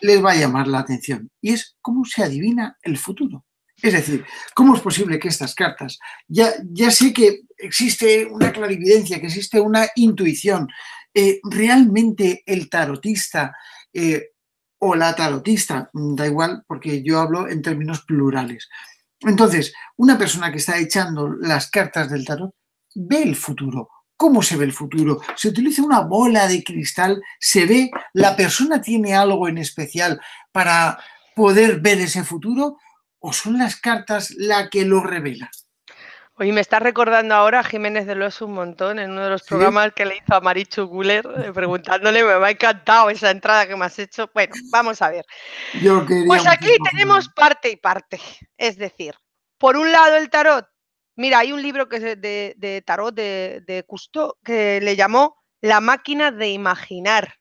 les va a llamar la atención, y es cómo se adivina el futuro. Es decir, ¿cómo es posible que estas cartas, ya, ya sé que existe una clarividencia, que existe una intuición, eh, realmente el tarotista o la tarotista, mm, da igual, porque yo hablo en términos plurales, entonces, una persona que está echando las cartas del tarot ve el futuro. ¿Cómo se ve el futuro? Se utiliza una bola de cristal, se ve, la persona tiene algo en especial para poder ver ese futuro o son las cartas la que lo revela. Y me está recordando ahora a Jiménez de Los un montón en uno de los programas que le hizo a Marichu Guller eh, preguntándole, me ha encantado esa entrada que me has hecho. Bueno, vamos a ver. pues aquí tenemos parte y parte. Es decir, por un lado el tarot. Mira, hay un libro que de, tarot de, de Cousteau que le llamó La máquina de imaginar.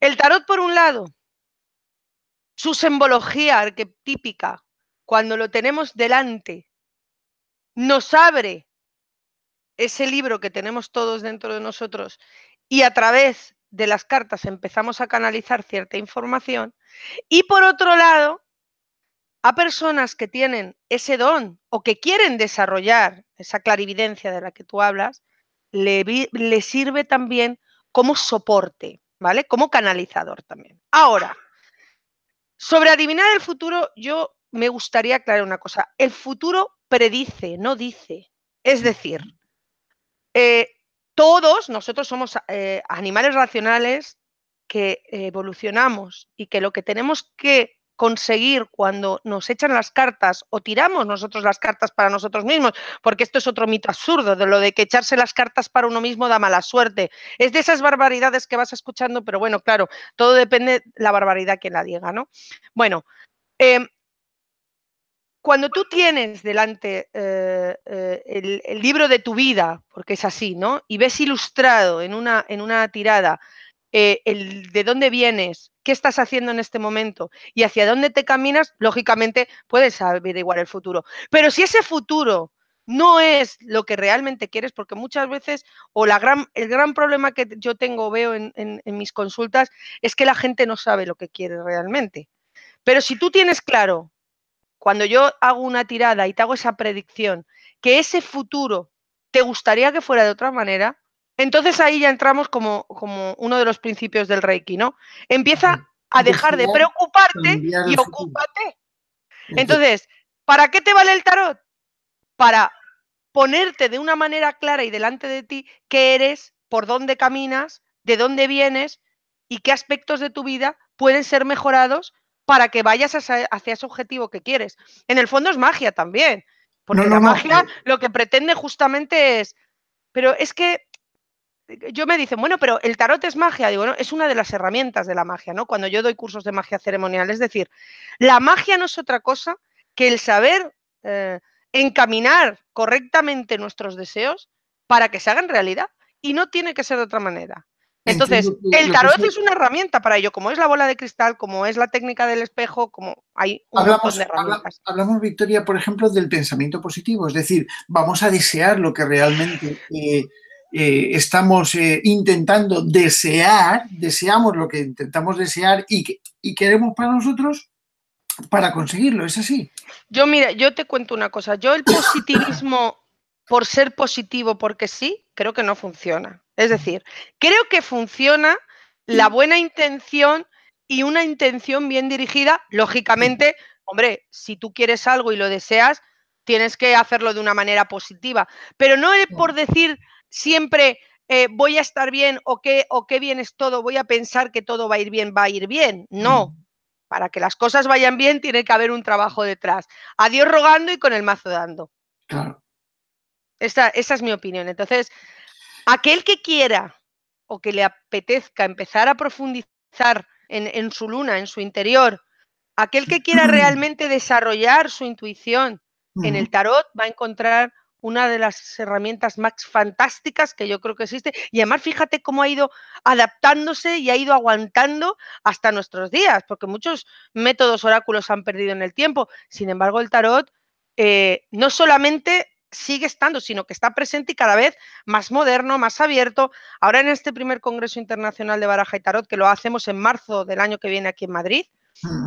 El tarot, por un lado, su simbología arquetípica, cuando lo tenemos delante, nos abre ese libro que tenemos todos dentro de nosotros y a través de las cartas empezamos a canalizar cierta información. Y por otro lado, a personas que tienen ese don o que quieren desarrollar esa clarividencia de la que tú hablas, le, sirve también como soporte, ¿vale? Como canalizador también. Ahora, sobre adivinar el futuro, yo me gustaría aclarar una cosa. El futuro predice, no dice. Es decir, eh, todos nosotros somos eh, animales racionales que evolucionamos y que lo que tenemos que conseguir cuando nos echan las cartas o tiramos nosotros las cartas para nosotros mismos, porque esto es otro mito absurdo de lo de que echarse las cartas para uno mismo da mala suerte. Es de esas barbaridades que vas escuchando, pero bueno, claro, todo depende de la barbaridad que la diga, ¿no? Bueno, eh, cuando tú tienes delante eh, eh, el, libro de tu vida, porque es así, ¿no? Y ves ilustrado en una, en una tirada eh, el de dónde vienes, qué estás haciendo en este momento y hacia dónde te caminas, lógicamente puedes averiguar el futuro. Pero si ese futuro no es lo que realmente quieres, porque muchas veces, o el gran problema que yo tengo, veo en mis consultas, es que la gente no sabe lo que quiere realmente. Pero si tú tienes claro cuando yo hago una tirada y te hago esa predicción, que ese futuro te gustaría que fuera de otra manera, entonces ahí ya entramos como, como uno de los principios del Reiki, ¿no? Empieza a dejar de preocuparte y ocúpate. Entonces, ¿para qué te vale el tarot? Para ponerte de una manera clara y delante de ti qué eres, por dónde caminas, de dónde vienes y qué aspectos de tu vida pueden ser mejorados para que vayas hacia, ese objetivo que quieres. En el fondo es magia también, porque la magia lo que pretende justamente es, pero es que eh, yo me dicen, bueno, pero el tarot es magia, digo, bueno, es una de las herramientas de la magia, ¿no? Cuando yo doy cursos de magia ceremonial, es decir, la magia no es otra cosa que el saber eh, encaminar correctamente nuestros deseos para que se hagan realidad y no tiene que ser de otra manera. Entonces, el tarot es una herramienta para ello, como es la bola de cristal, como es la técnica del espejo, como hay un hablamos, de herramientas. Hablamos, Victoria, por ejemplo, del pensamiento positivo, es decir, vamos a desear lo que realmente eh, eh, estamos eh, intentando desear, deseamos lo que intentamos desear y, y queremos para nosotros para conseguirlo, es así. Yo, mira, yo te cuento una cosa, yo el positivismo por ser positivo porque sí, creo que no funciona. Es decir, creo que funciona la buena intención y una intención bien dirigida, lógicamente, hombre, si tú quieres algo y lo deseas, tienes que hacerlo de una manera positiva, pero no por decir siempre eh, voy a estar bien o qué, o bien es todo, voy a pensar que todo va a ir bien, va a ir bien. No, mm. para que las cosas vayan bien tiene que haber un trabajo detrás. Adiós rogando y con el mazo dando. esa es mi opinión. Entonces, Aquel que quiera o que le apetezca empezar a profundizar en, su luna, en su interior, aquel que quiera realmente desarrollar su intuición en el tarot va a encontrar una de las herramientas más fantásticas que yo creo que existe. Y además, fíjate cómo ha ido adaptándose y ha ido aguantando hasta nuestros días, porque muchos métodos oráculos han perdido en el tiempo. Sin embargo, el tarot eh, no solamente sigue estando, sino que está presente y cada vez más moderno, más abierto. Ahora en este primer Congreso Internacional de Baraja y Tarot, que lo hacemos en marzo del año que viene aquí en Madrid,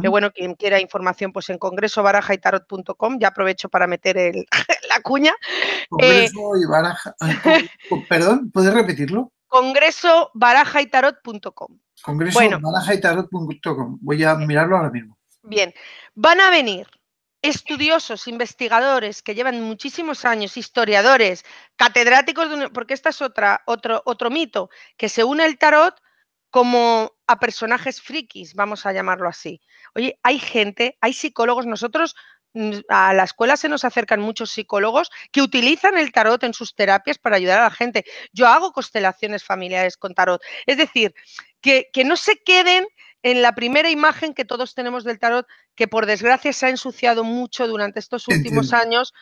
que mm. bueno, quien quiera información, pues en congreso-baraja-y-tarot.com ya aprovecho para meter la cuña. Eh, congreso y baraja, perdón, ¿puedes repetirlo? Congreso baraja y Voy a mirarlo ahora mismo. Bien, van a venir estudiosos, investigadores que llevan muchísimos años, historiadores, catedráticos, porque esta es otra, otro, otro mito, que se une el tarot como a personajes frikis, vamos a llamarlo así. Oye, hay gente, hay psicólogos, nosotros mm, a la escuela se nos acercan muchos psicólogos que utilizan el tarot en sus terapias para ayudar a la gente. Yo hago constelaciones familiares con tarot. Es decir, que, que no se queden en la primera imagen que todos tenemos del tarot, que por desgracia se ha ensuciado mucho durante estos últimos años,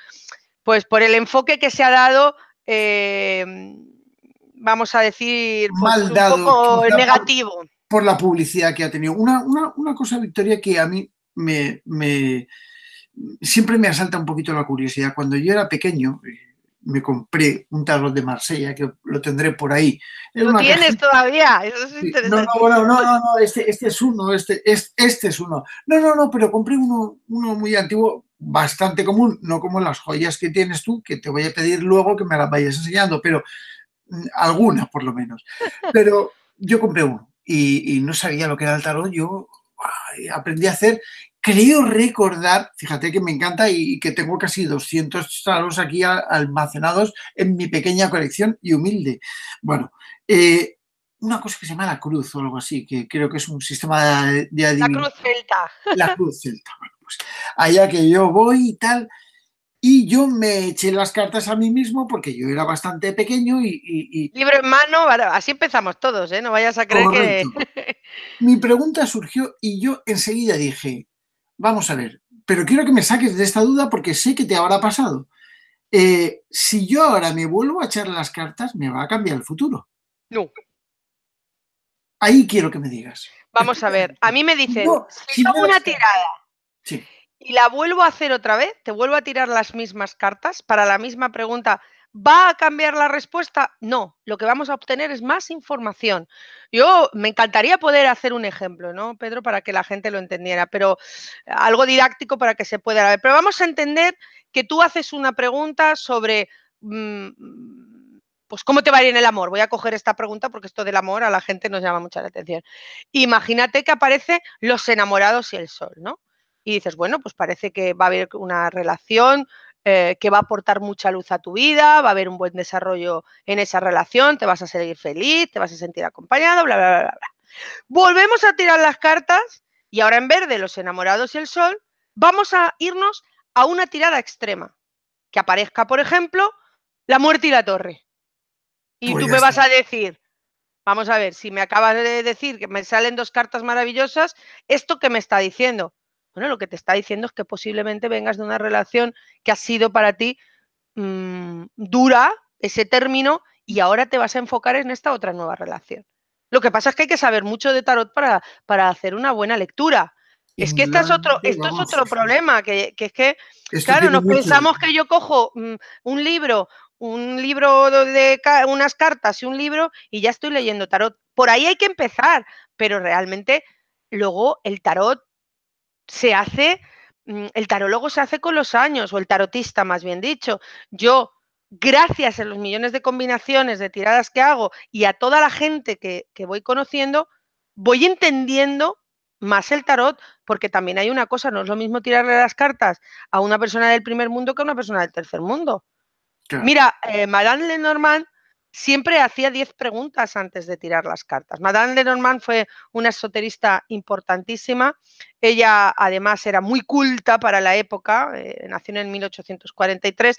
pues por el enfoque que se ha dado, eh, vamos a decir, pues, Mal dado, un poco negativo. Por la publicidad que ha tenido. Una, una, una cosa, Victoria, que a mí me, siempre me asalta un poquito la curiosidad. Cuando yo era pequeño, eh, me compré un tarot de Marsella, que lo tendré por ahí. ¿Lo tienes todavía? No, no, no, este, este es uno, este, este, este es uno. No, no, no, pero compré uno, uno muy antiguo, bastante común, no como las joyas que tienes tú, que te voy a pedir luego que me las vayas enseñando, pero mm, algunas por lo menos. Pero yo compré uno y, y no sabía lo que era el tarot, yo aprendí a hacer Creo recordar, fíjate que me encanta y, que tengo casi 200 salos aquí almacenados en mi pequeña colección y humilde. Bueno, eh, una cosa que se llama la cruz o algo así, que creo que es un sistema de, La cruz celta. La cruz celta. allá que yo voy y tal. Y yo me eché las cartas a mí mismo porque yo era bastante pequeño y... Libro en mano, así empezamos todos, ¿eh? No vayas a creer que... Mi pregunta surgió y yo enseguida dije, Vamos a ver, pero quiero que me saques de esta duda porque sé que te habrá pasado. Eh, si yo ahora me vuelvo a echar las cartas, me va a cambiar el futuro. No. Ahí quiero que me digas. Vamos a ver, a mí me dicen, si hago una tirada sí. y la vuelvo a hacer otra vez, te vuelvo a tirar las mismas cartas para la misma pregunta ¿Va a cambiar la respuesta? No, lo que vamos a obtener es más información. Yo me encantaría poder hacer un ejemplo, ¿no, Pedro? Para que la gente lo entendiera, pero eh, algo didáctico para que se pueda ver. Pero vamos a entender que tú haces una pregunta sobre, mm, pues, ¿cómo te va a ir en el amor? Voy a coger esta pregunta porque esto del amor a la gente nos llama mucha la atención. Imagínate que aparece los enamorados y el sol, ¿no? Y dices, bueno, pues parece que va a haber una relación eh, que va a aportar mucha luz a tu vida, va a haber un buen desarrollo en esa relación, te vas a seguir feliz, te vas a sentir acompañado, bla, bla, bla, bla. Volvemos a tirar las cartas y ahora en verde los enamorados y el sol, vamos a irnos a una tirada extrema. Que aparezca, por ejemplo, la muerte y la torre. Y pues tú me vas a decir, vamos a ver, si me acabas de decir que me salen dos cartas maravillosas, ¿esto qué me está diciendo? Bueno, lo que te está diciendo es que posiblemente vengas de una relación que ha sido para ti mm, dura, ese término, y ahora te vas a enfocar en esta otra nueva relación. Lo que pasa es que hay que saber mucho de tarot para, para hacer una buena lectura. Es que este es otro, esto es otro problema, que, es que, claro, nos pensamos que yo cojo mm, un libro, un libro de unas cartas y un libro y ya estoy leyendo tarot. Por ahí hay que empezar, pero realmente luego el tarot se hace, mm, el tarólogo se hace con los años, o el tarotista más bien dicho. Yo, gracias a los millones de combinaciones de tiradas que hago y a toda la gente que, voy conociendo, voy entendiendo más el tarot, porque también hay una cosa, no es lo mismo tirarle las cartas a una persona del primer mundo que a una persona del tercer mundo. Mira, eh, Madame Lenormand siempre hacía 10 preguntas antes de tirar las cartas. Madame Lenormand fue una esoterista importantísima. Ella además era muy culta para la época, eh, nació en 1843,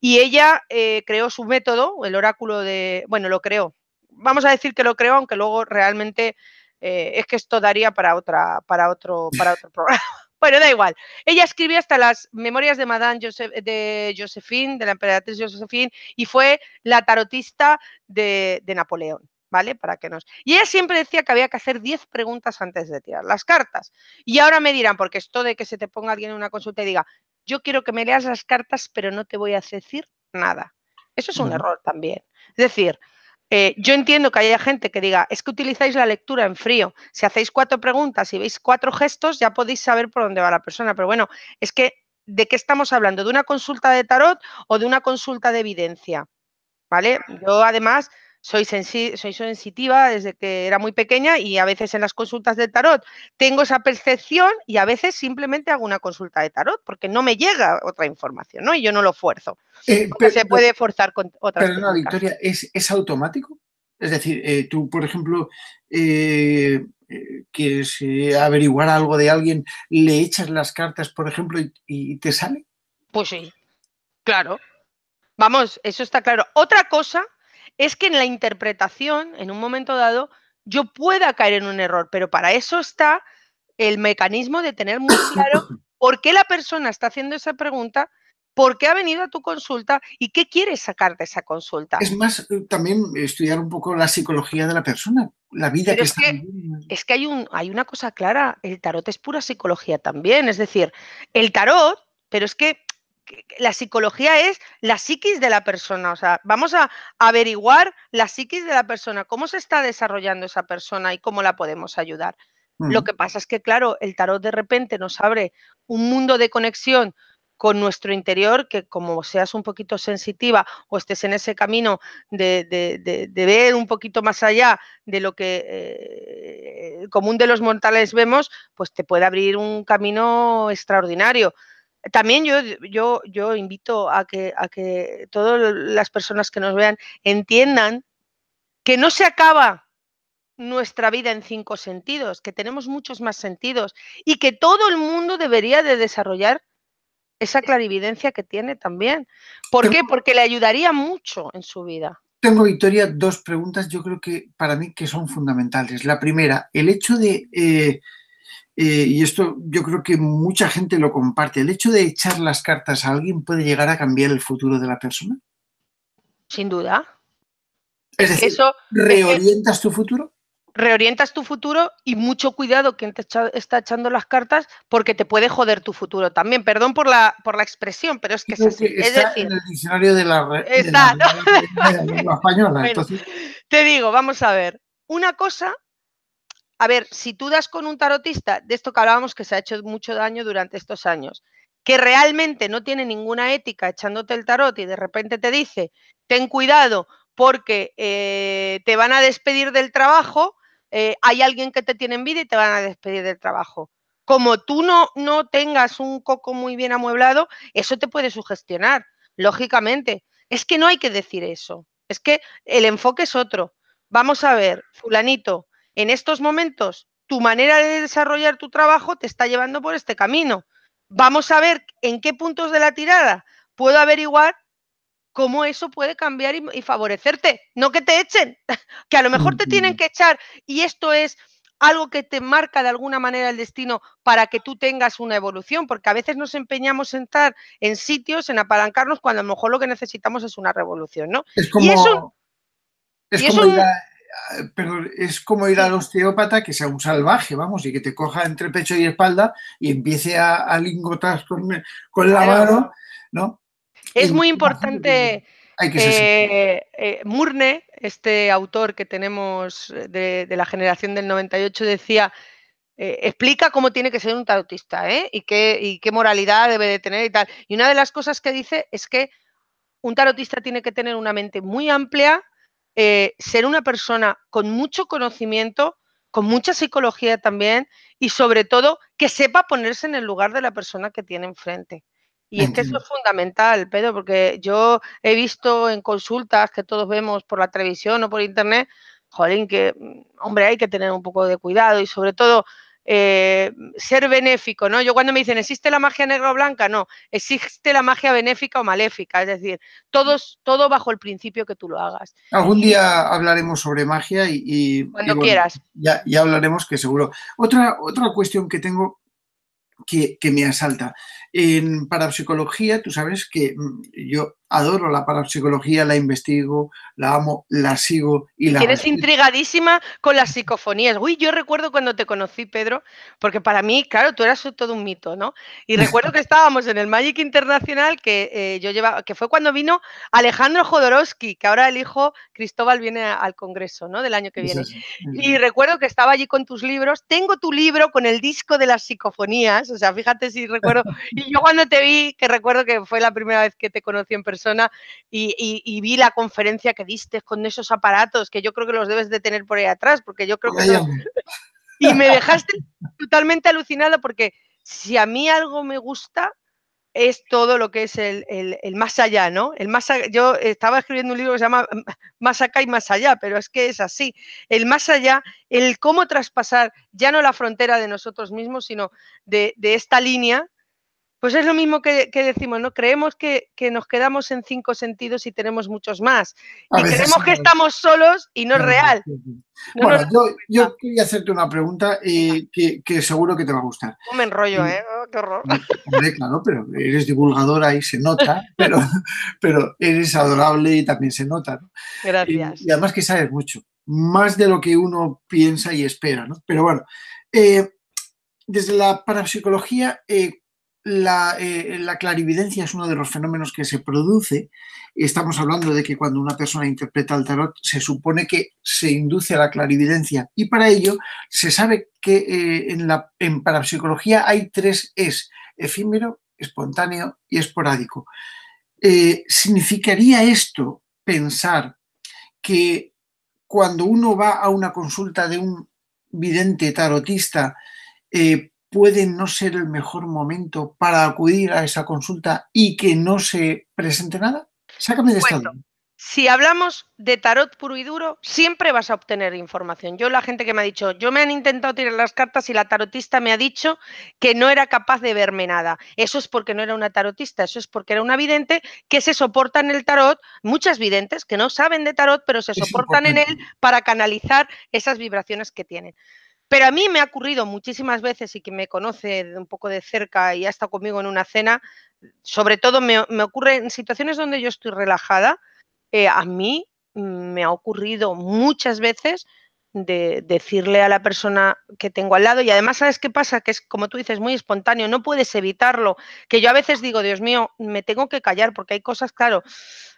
y ella eh, creó su método, el oráculo de, bueno, lo creó. Vamos a decir que lo creó, aunque luego realmente eh, es que esto daría para, otra, para, otro, para otro programa. Bueno, da igual. Ella escribió hasta las memorias de Madame de Josephine, de la emperatriz Josephine, y fue la tarotista de, Napoleón. ¿vale? Para que nos. Y ella siempre decía que había que hacer 10 preguntas antes de tirar las cartas. Y ahora me dirán, porque esto de que se te ponga alguien en una consulta y diga, yo quiero que me leas las cartas, pero no te voy a decir nada. Eso es un error también. Es decir, eh, yo entiendo que haya gente que diga, es que utilizáis la lectura en frío. Si hacéis cuatro preguntas y veis cuatro gestos, ya podéis saber por dónde va la persona. Pero bueno, es que, ¿de qué estamos hablando? ¿De una consulta de tarot o de una consulta de evidencia? ¿Vale? Yo además soy, sensitiva desde que era muy pequeña y a veces en las consultas de tarot tengo esa percepción y a veces simplemente hago una consulta de tarot porque no me llega otra información, ¿no? Y yo no lo fuerzo. Eh, se puede forzar con otra. Pero Victoria, ¿es, automático? Es decir, eh, tú, por ejemplo, eh, quieres averiguar algo de alguien, le echas las cartas, por ejemplo, y te sale. Pues sí, claro. Vamos, eso está claro. Otra cosa es que en la interpretación, en un momento dado, yo pueda caer en un error, pero para eso está el mecanismo de tener muy claro por qué la persona está haciendo esa pregunta, por qué ha venido a tu consulta y qué quieres sacar de esa consulta. Es más, eh, también estudiar un poco la psicología de la persona, la vida que está Es que hay una cosa clara, el tarot es pura psicología también, es decir, el tarot, pero es que la psicología es la psiquis de la persona, o sea, vamos a averiguar la psiquis de la persona, cómo se está desarrollando esa persona y cómo la podemos ayudar. Lo que pasa es que, claro, el tarot de repente nos abre un mundo de conexión con nuestro interior, que como seas un poquito sensitiva o estés en ese camino de, ver un poquito más allá de lo que eh, común de los mortales vemos, pues te puede abrir un camino extraordinario. También yo, invito a que, todas las personas que nos vean entiendan que no se acaba nuestra vida en cinco sentidos, que tenemos muchos más sentidos y que todo el mundo debería de desarrollar esa eh. clarividencia que tiene también. ¿Por qué? Porque le ayudaría mucho en su vida. Tengo, Victoria, dos preguntas yo creo que para mí que son fundamentales. La primera, el hecho de eh, eh, y esto yo creo que mucha gente lo comparte, el hecho de echar las cartas a alguien puede llegar a cambiar el futuro de la persona. Sin duda. Es, eso, ¿reorientas tu futuro? reorientas tu futuro y mucho cuidado quien te está echando las cartas porque te puede joder tu futuro también. Perdón por la, por la expresión, pero es que es así. en el diccionario de la, española. Te digo, vamos a ver. Una cosa a ver, si tú das con un tarotista, de esto que hablábamos que se ha hecho mucho daño durante estos años, que realmente no tiene ninguna ética echándote el tarot y de repente te dice, ten cuidado porque eh, te van a despedir del trabajo, eh, hay alguien que te tiene envidia y te van a despedir del trabajo. Como tú no, no tengas un coco muy bien amueblado, eso te puede sugestionar, lógicamente. Es que no hay que decir eso, es que el enfoque es otro. Vamos a ver, fulanito, en estos momentos tu manera de desarrollar tu trabajo te está llevando por este camino. Vamos a ver en qué puntos de la tirada puedo averiguar cómo eso puede cambiar y, favorecerte. No que te echen, que a lo mejor te tienen que echar y esto es algo que te marca de alguna manera el destino para que tú tengas una evolución, porque a veces nos empeñamos en estar en sitios, en apalancarnos, cuando a lo mejor lo que necesitamos es una revolución, ¿no? Es como, y es eh, pero es como ir al osteópata que sea un salvaje, vamos, y que te coja entre pecho y espalda y empiece a, lingotar con, la mano, ¿no? Es muy importante. que eh, eh, Murne, este autor que tenemos de, la generación del 98, decía, explica cómo tiene que ser un tarotista y qué, y qué moralidad debe de tener y tal. Y una de las cosas que dice es que un tarotista tiene que tener una mente muy amplia, eh, ser una persona con mucho conocimiento, con mucha psicología también y sobre todo que sepa ponerse en el lugar de la persona que tiene enfrente. Y es que eso es fundamental, Pedro, porque yo he visto en consultas que todos vemos por la televisión o por internet, jolín, que, mm, hombre, hay que tener un poco de cuidado y sobre todo eh, ser benéfico, ¿no? Yo cuando me dicen, ¿existe la magia negra o blanca? No, existe la magia benéfica o maléfica, es decir, todos, todo bajo el principio que tú lo hagas. Algún día hablaremos sobre magia y... cuando quieras. Ya, hablaremos que seguro. Otra, otra cuestión que tengo que, que me asalta. En parapsicología, tú sabes que mm, yo adoro la parapsicología, la investigo, la amo, la sigo y la... Eres intrigadísima con las psicofonías. Uy, yo recuerdo cuando te conocí, Pedro, porque para mí, claro, tú eras todo un mito, ¿no? Y recuerdo que estábamos en el Magic Internacional, que eh, yo llevaba, que fue cuando vino Alejandro Jodorowsky, que ahora el hijo Cristóbal viene al Congreso, ¿no? Del año que viene. Y recuerdo que estaba allí con tus libros. Tengo tu libro con el disco de las psicofonías, o sea, fíjate si recuerdo. Y yo cuando te vi, que recuerdo que fue la primera vez que te conocí en persona, persona y, vi la conferencia que diste con esos aparatos que yo creo que los debes de tener por ahí atrás, porque yo creo que... Y me dejaste totalmente alucinado porque si a mí algo me gusta es todo lo que es el, más allá, ¿no? El más yo estaba escribiendo un libro que se llama Más acá y más allá, pero es que es así. El más allá, el cómo traspasar ya no la frontera de nosotros mismos, sino de, de esta línea pues es lo mismo que, decimos, ¿no? Creemos que, nos quedamos en cinco sentidos y tenemos muchos más. y creemos que estamos solos y no es real. bueno, yo, quería hacerte una pregunta que, seguro que te va a gustar. me enrollo, ¿eh? Oh, qué horror. claro, pero eres divulgadora y se nota, pero, eres adorable y también se nota, ¿no? Gracias. Y, además que sabes mucho, más de lo que uno piensa y espera, ¿no? Pero bueno, eh, desde la parapsicología, eh, eh, la, clarividencia es uno de los fenómenos que se produce. Estamos hablando de que cuando una persona interpreta el tarot se supone que se induce a la clarividencia y para ello se sabe que eh, en, la, en parapsicología hay tres es, efímero, espontáneo y esporádico. Eh, ¿Significaría esto pensar que cuando uno va a una consulta de un vidente tarotista, puede no ser el mejor momento para acudir a esa consulta y que no se presente nada? Sácame de esta si hablamos de tarot puro y duro, siempre vas a obtener información. Yo la gente que me ha dicho, yo me han intentado tirar las cartas y la tarotista me ha dicho que no era capaz de verme nada. Eso es porque no era una tarotista, eso es porque era una vidente que se soporta en el tarot, muchas videntes que no saben de tarot, pero se soportan en él para canalizar esas vibraciones que tienen. Pero a mí me ha ocurrido muchísimas veces y que me conoce un poco de cerca y ha estado conmigo en una cena, sobre todo me, ocurre en situaciones donde yo estoy relajada, eh, a mí me ha ocurrido muchas veces de decirle a la persona que tengo al lado y además sabes qué pasa, que es como tú dices, muy espontáneo, no puedes evitarlo, que yo a veces digo, Dios mío, me tengo que callar porque hay cosas, claro,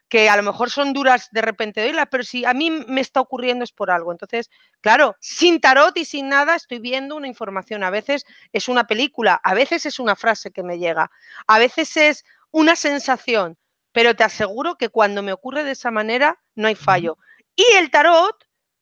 que a lo mejor son duras de repente oírlas, pero si a mí me está ocurriendo es por algo. Entonces, claro, sin tarot y sin nada estoy viendo una información. A veces es una película, a veces es una frase que me llega, a veces es una sensación, pero te aseguro que cuando me ocurre de esa manera no hay fallo. Y el tarot,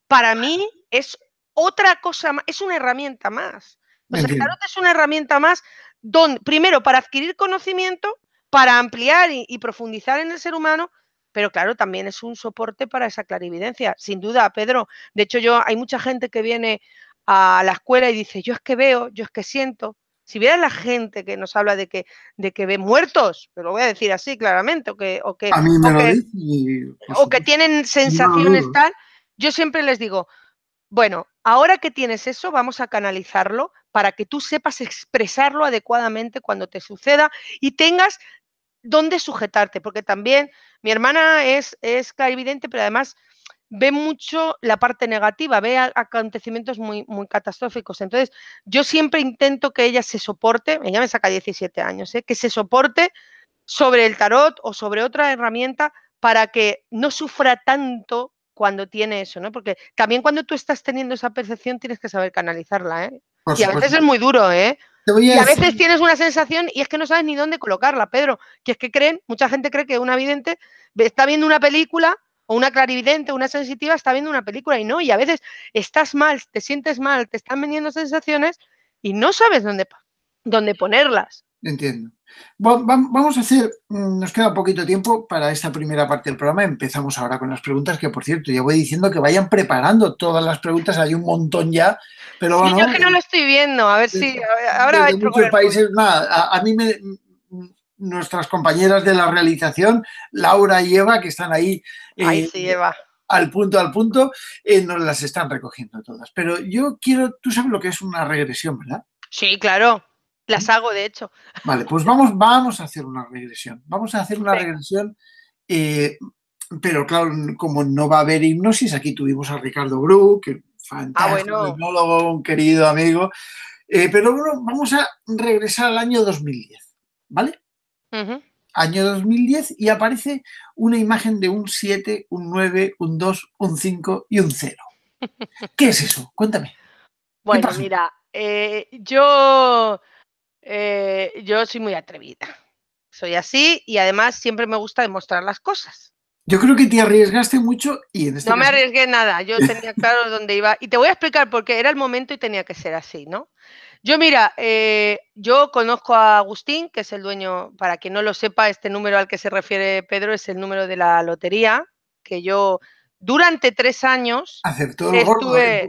para mí, es otra cosa, es una herramienta más. Pues el tarot es una herramienta más, donde, primero, para adquirir conocimiento, para ampliar y profundizar en el ser humano, pero claro, también es un soporte para esa clarividencia, sin duda, Pedro. De hecho, yo hay mucha gente que viene a la escuela y dice, yo es que veo, yo es que siento. Si vieras la gente que nos habla de que, de que ve muertos, pero lo voy a decir así claramente, o que, o que, tienen sensaciones tal, yo siempre les digo, bueno, ahora que tienes eso, vamos a canalizarlo para que tú sepas expresarlo adecuadamente cuando te suceda y tengas dónde sujetarte, porque también mi hermana es, es clarividente, pero además ve mucho la parte negativa, ve acontecimientos muy, muy catastróficos. Entonces, yo siempre intento que ella se soporte, ella me saca 17 años, ¿eh? que se soporte sobre el tarot o sobre otra herramienta para que no sufra tanto cuando tiene eso, ¿no? Porque también cuando tú estás teniendo esa percepción tienes que saber canalizarla, ¿eh? y a veces es muy duro, ¿eh? y a veces tienes una sensación y es que no sabes ni dónde colocarla, Pedro. Que es que creen, mucha gente cree que una vidente está viendo una película o una clarividente, una sensitiva está viendo una película y no. Y a veces estás mal, te sientes mal, te están vendiendo sensaciones y no sabes dónde, dónde ponerlas. Entiendo. Vamos a hacer, mm, nos queda poquito tiempo para esta primera parte del programa. Empezamos ahora con las preguntas, que por cierto, ya voy diciendo que vayan preparando todas las preguntas, hay un montón ya. Pero bueno, yo que no lo estoy viendo, a ver si ahora hay muchos países, nada, a, mí mm, nuestras compañeras de la realización, Laura y Eva, que están ahí. Eh, al punto al punto, eh, nos las están recogiendo todas. Pero yo quiero, tú sabes lo que es una regresión, ¿verdad? Sí, claro. Las hago, de hecho. Vale, pues vamos, vamos a hacer una regresión. Vamos a hacer una regresión, eh, pero claro, como no va a haber hipnosis, aquí tuvimos a Ricardo Bru, que fantástico ah, un querido amigo. Eh, pero bueno, vamos a regresar al año 2010, ¿vale? Año 2010 y aparece una imagen de un 7, un 9, un 2, un 5 y un 0. ¿Qué es eso? Cuéntame. Bueno, mira, eh, yo eh, yo soy muy atrevida. Soy así y además siempre me gusta demostrar las cosas. Yo creo que te arriesgaste mucho y en este No me arriesgué nada, yo tenía claro dónde iba. Y te voy a explicar porque era el momento y tenía que ser así, ¿no? Yo mira, eh, yo conozco a Agustín, que es el dueño, para quien no lo sepa, este número al que se refiere Pedro es el número de la lotería, que yo durante tres años... Aceptó estuve...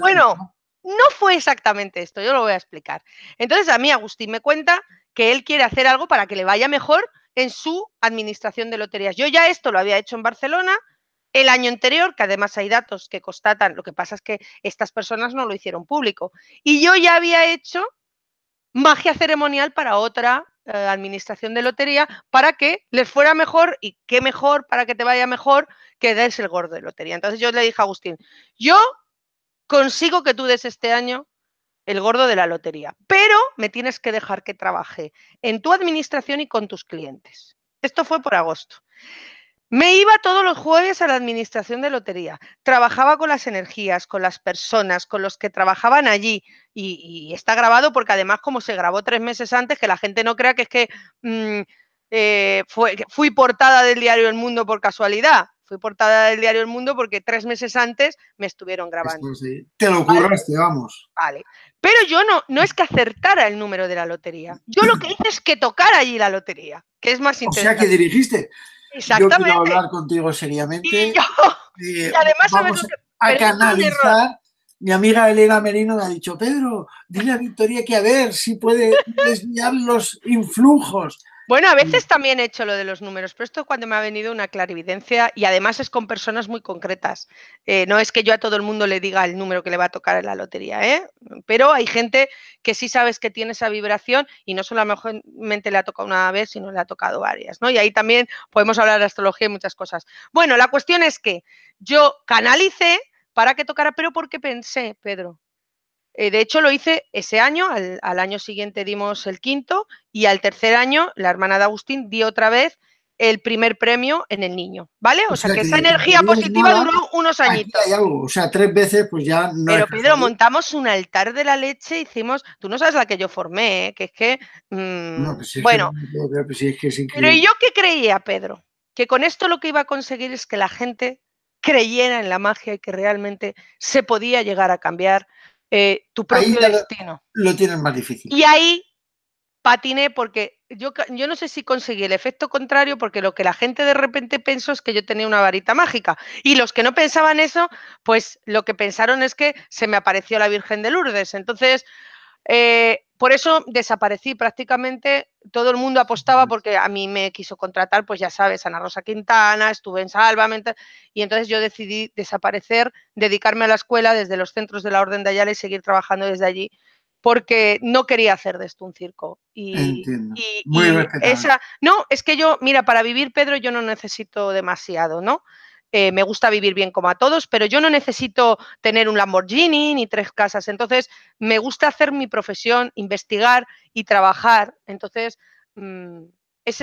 Bueno, no fue exactamente esto, yo lo voy a explicar. Entonces a mí Agustín me cuenta que él quiere hacer algo para que le vaya mejor en su administración de loterías. Yo ya esto lo había hecho en Barcelona el año anterior, que además hay datos que constatan, lo que pasa es que estas personas no lo hicieron público. Y yo ya había hecho magia ceremonial para otra eh, administración de lotería para que les fuera mejor y qué mejor para que te vaya mejor que des el gordo de lotería. Entonces yo le dije a Agustín, yo Consigo que tú des este año el gordo de la lotería, pero me tienes que dejar que trabaje en tu administración y con tus clientes. Esto fue por agosto. Me iba todos los jueves a la administración de lotería. Trabajaba con las energías, con las personas, con los que trabajaban allí. Y, está grabado porque además como se grabó tres meses antes, que la gente no crea que es que mm, eh, fui portada del diario El Mundo por casualidad. Fui portada del diario El Mundo porque tres meses antes me estuvieron grabando. Te lo curraste, vamos. Vale. Pero yo no, no es que acertara el número de la lotería. Yo lo que hice es que tocara allí la lotería, que es más interesante. O sea, que dirigiste. Exactamente. Yo quiero hablar contigo seriamente. Y, yo, eh, además, vamos a canalizar mi amiga Elena Merino me ha dicho, Pedro, dile a Victoria que a ver si puede desviar los influjos. Bueno, a mm. veces también he hecho lo de los números, pero esto es cuando me ha venido una clarividencia y además es con personas muy concretas. Eh, no es que yo a todo el mundo le diga el número que le va a tocar en la lotería, ¿eh? pero hay gente que sí sabes que tiene esa vibración y no solamente le ha tocado una vez, sino le ha tocado varias. ¿no? Y ahí también podemos hablar de astrología y muchas cosas. Bueno, la cuestión es que yo canalicé para que tocara, pero qué pensé, Pedro, eh, de hecho, lo hice ese año, al, año siguiente dimos el quinto y al tercer año la hermana de Agustín dio otra vez el primer premio en el niño, ¿vale? O, sea, que, esa energía positiva duró unos añitos. o sea, tres veces pues ya no... Pero Pedro, montamos un altar de la leche, hicimos, tú no sabes la que yo formé, ¿eh? que es que... Mm, pues, bueno, pues, que pero ¿y yo qué creía, Pedro? Que con esto lo que iba a conseguir es que la gente creyera en la magia y que realmente se podía llegar a cambiar eh, tu propio destino. Lo, tienes más difícil. Y ahí patiné porque yo, yo, no sé si conseguí el efecto contrario porque lo que la gente de repente pensó es que yo tenía una varita mágica. Y los que no pensaban eso, pues lo que pensaron es que se me apareció la Virgen de Lourdes. Entonces, eh, por eso desaparecí prácticamente, todo el mundo apostaba porque a mí me quiso contratar, pues ya sabes, Ana Rosa Quintana, estuve en Salvamento, y entonces yo decidí desaparecer, dedicarme a la escuela desde los centros de la Orden de Ayala y seguir trabajando desde allí, porque no quería hacer de esto un circo. Y, Entiendo. esa, no, es que yo, mira, para vivir, Pedro, yo no necesito demasiado, ¿no? Eh, me gusta vivir bien como a todos, pero yo no necesito tener un Lamborghini ni tres casas. Entonces, me gusta hacer mi profesión, investigar y trabajar. Entonces, mm,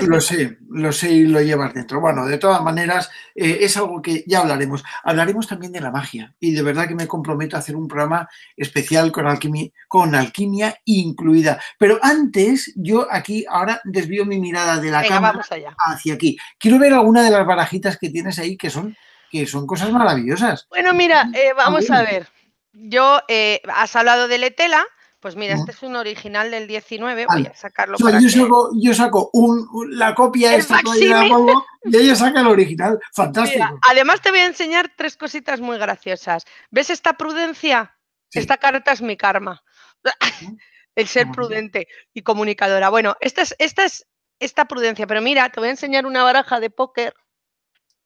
lo sé, lo sé y lo llevas dentro. Bueno, de todas maneras, eh, es algo que ya hablaremos. Hablaremos también de la magia y de verdad que me comprometo a hacer un programa especial con alquimia, con alquimia incluida. Pero antes, yo aquí ahora desvío mi mirada de la cámara hacia aquí. Quiero ver alguna de las barajitas que tienes ahí que son, que son cosas maravillosas. Bueno, mira, eh, vamos a ver. Yo eh, has hablado de Letela pues mira, este es un original del 19, voy a sacarlo. para yo, saco, yo, saco, la copia esta y ella saca el original. Fantástico. además te voy a enseñar tres cositas muy graciosas. ¿Ves esta prudencia? Esta carta es mi karma. el ser prudente y comunicadora. Bueno, esta es, esta es esta prudencia, pero mira, te voy a enseñar una baraja de póker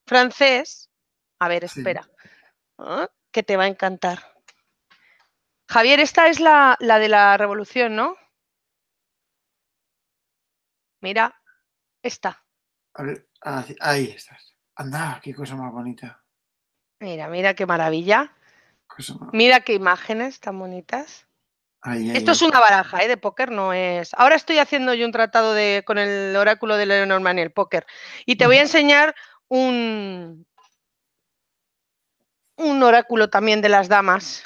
francés. A ver, espera. Ah, que te va a encantar. Javier, esta es la, de la revolución, ¿no? Mira, esta. Ah, ahí estás. Anda, qué cosa más bonita. Mira, mira qué maravilla. Mira qué imágenes tan bonitas. Esto es una baraja ¿eh? de póker, no es. Ahora estoy haciendo yo un tratado de, con el oráculo de Lenormand y el póker. Y te voy a enseñar un, un oráculo también de las damas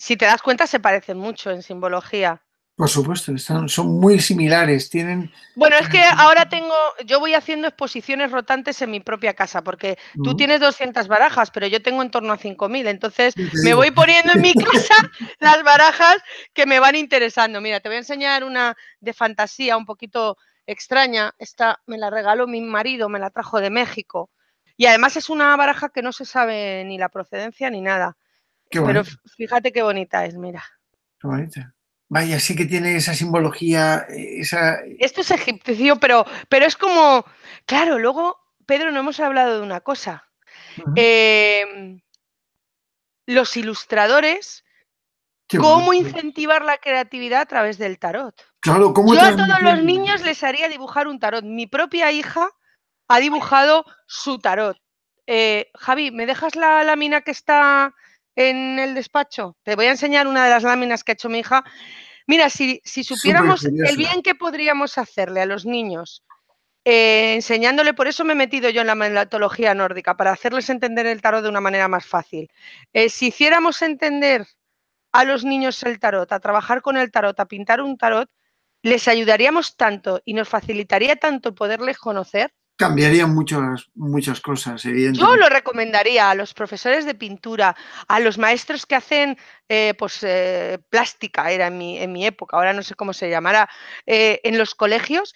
si te das cuenta, se parecen mucho en simbología. Por supuesto, son muy similares, tienen... Bueno, es que ahora tengo, yo voy haciendo exposiciones rotantes en mi propia casa, porque tú tienes 200 barajas, pero yo tengo en torno a 5.000, entonces me voy poniendo en mi casa las barajas que me van interesando. Mira, te voy a enseñar una de fantasía un poquito extraña, esta me la regaló mi marido, me la trajo de México, y además es una baraja que no se sabe ni la procedencia ni nada. Pero fíjate qué bonita es, mira. Qué bonita. Vaya, sí que tiene esa simbología, Esto es egipcio, pero, pero es como... Claro, luego, Pedro, no hemos hablado de una cosa. Em, los ilustradores, cómo incentivar la creatividad a través del tarot. Claro, Yo a todos los niños les haría dibujar un tarot. Mi propia hija ha dibujado su tarot. Eh, Javi, ¿me dejas la lámina que está en el despacho. Te voy a enseñar una de las láminas que ha hecho mi hija. Mira, si, supiéramos el bien que podríamos hacerle a los niños eh, enseñándole, por eso me he metido yo en la mitología nórdica, para hacerles entender el tarot de una manera más fácil. Eh, si hiciéramos entender a los niños el tarot, a trabajar con el tarot, a pintar un tarot, les ayudaríamos tanto y nos facilitaría tanto poderles conocer Cambiarían muchas, muchas cosas, evidentemente. Yo lo recomendaría a los profesores de pintura, a los maestros que hacen eh, pues, eh, plástica, era en mi, época, ahora no sé cómo se llamará, eh, en los colegios,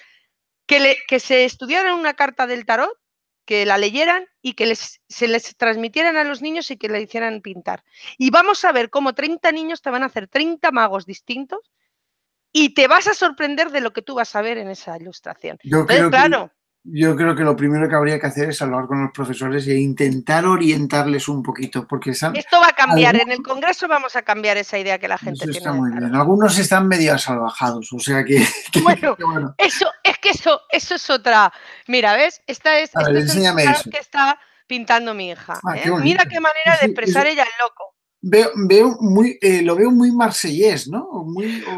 que, que se estudiaran una carta del tarot, que la leyeran y que se les transmitieran a los niños y que la hicieran pintar. Y vamos a ver cómo 30 niños te van a hacer 30 magos distintos y te vas a sorprender de lo que tú vas a ver en esa ilustración. Yo claro yo creo que lo primero que habría que hacer es hablar con los profesores e intentar orientarles un poquito, porque esto va a cambiar. en el Congreso vamos a cambiar esa idea que la gente tiene. Está muy bien. Algunos están medio salvajados, o sea que, bueno, eso es que eso eso es otra. Mira, ves, esta es, este que está pintando mi hija. Ah, ¿eh? Mira qué manera de expresar ella el loco veo, muy, eh, lo veo muy marsellés, ¿no?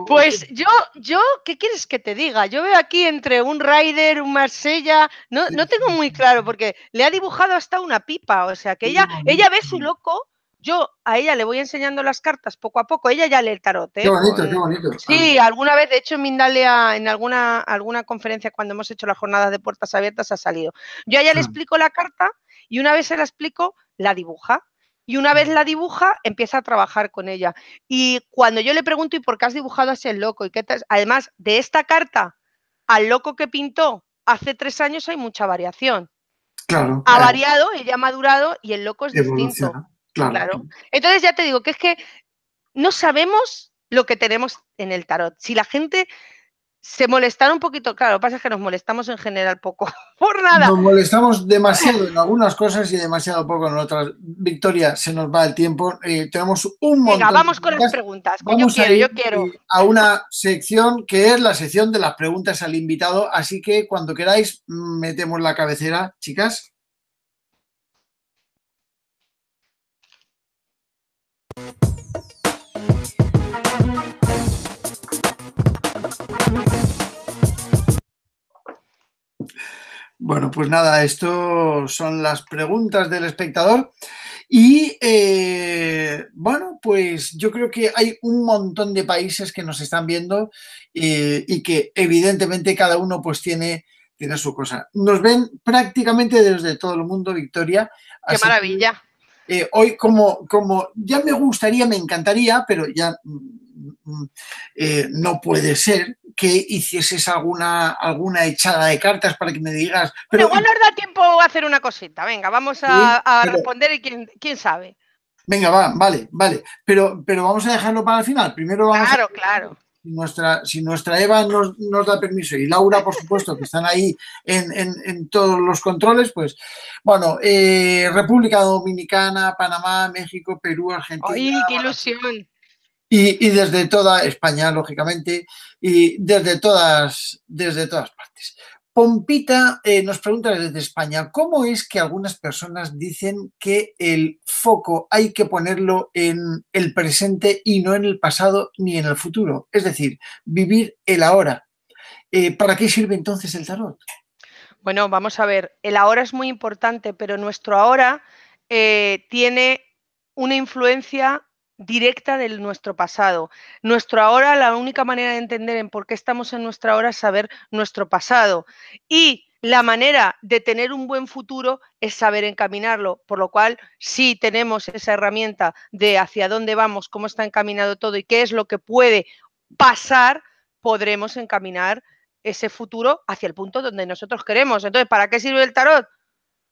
Pues yo, yo, ¿qué quieres que te diga? Yo veo aquí entre un rider, un Marsella, no, no tengo muy claro, porque le ha dibujado hasta una pipa, o sea, que ella, ella ve su loco, yo a ella le voy enseñando las cartas poco a poco, ella ya lee el tarot. ¿eh? bonito, bonito. Sí, alguna vez, de hecho, en en alguna, alguna conferencia cuando hemos hecho las jornadas de puertas abiertas, ha salido. Yo a ella le ah. explico la carta y una vez se la explico, la dibuja. Y una vez la dibuja, empieza a trabajar con ella. Y cuando yo le pregunto, ¿y por qué has dibujado a ese loco? ¿Y Además, de esta carta al loco que pintó hace tres años hay mucha variación. Claro. Ha variado, ella ha madurado y el loco es distinto. claro. Entonces ya te digo que es que no sabemos lo que tenemos en el tarot. Si la gente se molestaron un poquito, claro, pasa es que nos molestamos en general poco, por nada. Nos molestamos demasiado en algunas cosas y demasiado poco en otras. Victoria, se nos va el tiempo, eh, tenemos un montón. Venga, vamos con las preguntas, yo quiero, ir, eh, a una sección que es la sección de las preguntas al invitado, así que cuando queráis mm, metemos la cabecera, chicas. Bueno, pues nada, esto son las preguntas del espectador. Y eh, bueno, pues yo creo que hay un montón de países que nos están viendo eh, y que evidentemente cada uno pues tiene, tiene su cosa. Nos ven prácticamente desde todo el mundo, Victoria. ¡Qué maravilla! Eh, hoy como, como ya me gustaría, me encantaría, pero ya Mm, eh, no puede ser que hicieses alguna, alguna echada de cartas para que me digas. Pero bueno, igual nos da tiempo a hacer una cosita. Venga, vamos a, responder y quién, sabe. Venga, va, vale, vale. Pero, pero vamos a dejarlo para el final. Primero vamos Claro, a... claro. Si nuestra, si nuestra Eva nos, da permiso y Laura, por supuesto, que están ahí en, todos los controles, pues bueno, eh, República Dominicana, Panamá, México, Perú, Argentina. ¡Ay, qué ilusión! Y, desde toda España, lógicamente, y desde todas, desde todas partes. Pompita eh, nos pregunta desde España, ¿cómo es que algunas personas dicen que el foco hay que ponerlo en el presente y no en el pasado ni en el futuro? Es decir, vivir el ahora. Eh, ¿Para qué sirve entonces el tarot? Bueno, vamos a ver, el ahora es muy importante, pero nuestro ahora eh, tiene una influencia directa de nuestro pasado. Nuestro ahora, la única manera de entender en por qué estamos en nuestra ahora es saber nuestro pasado. Y la manera de tener un buen futuro es saber encaminarlo, por lo cual si tenemos esa herramienta de hacia dónde vamos, cómo está encaminado todo y qué es lo que puede pasar, podremos encaminar ese futuro hacia el punto donde nosotros queremos. Entonces, ¿para qué sirve el tarot?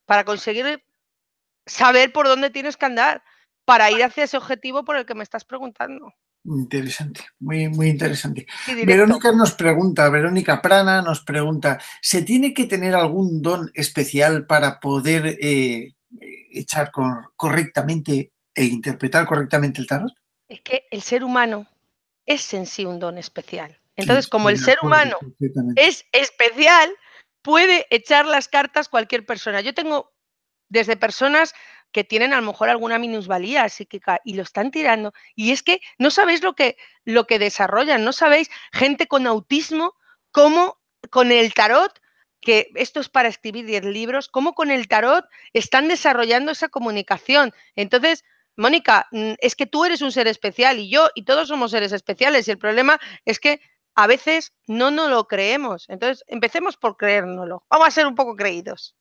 Para conseguir saber por dónde tienes que andar para ir hacia ese objetivo por el que me estás preguntando. Interesante, muy, muy interesante. Verónica nos pregunta, Verónica Prana nos pregunta, ¿se tiene que tener algún don especial para poder eh, echar correctamente e interpretar correctamente el tarot? Es que el ser humano es en sí un don especial. Entonces, como el ser humano es especial, puede echar las cartas cualquier persona. Yo tengo desde personas que tienen a lo mejor alguna minusvalía psíquica y lo están tirando. Y es que no sabéis lo que, lo que desarrollan, no sabéis gente con autismo, cómo con el tarot, que esto es para escribir 10 libros, cómo con el tarot están desarrollando esa comunicación. Entonces, Mónica, mm, es que tú eres un ser especial y yo y todos somos seres especiales y el problema es que a veces no nos lo creemos. Entonces, empecemos por creérnoslo. Vamos a ser un poco creídos.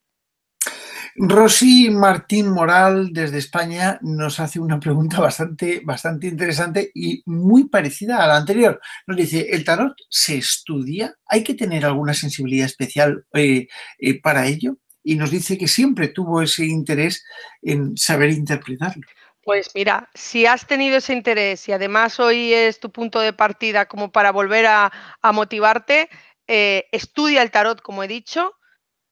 Rosy Martín Moral desde España nos hace una pregunta bastante, bastante interesante y muy parecida a la anterior. Nos dice, ¿el tarot se estudia? ¿Hay que tener alguna sensibilidad especial eh, eh, para ello? Y nos dice que siempre tuvo ese interés en saber interpretarlo. Pues mira, si has tenido ese interés y además hoy es tu punto de partida como para volver a, motivarte, eh, estudia el tarot, como he dicho,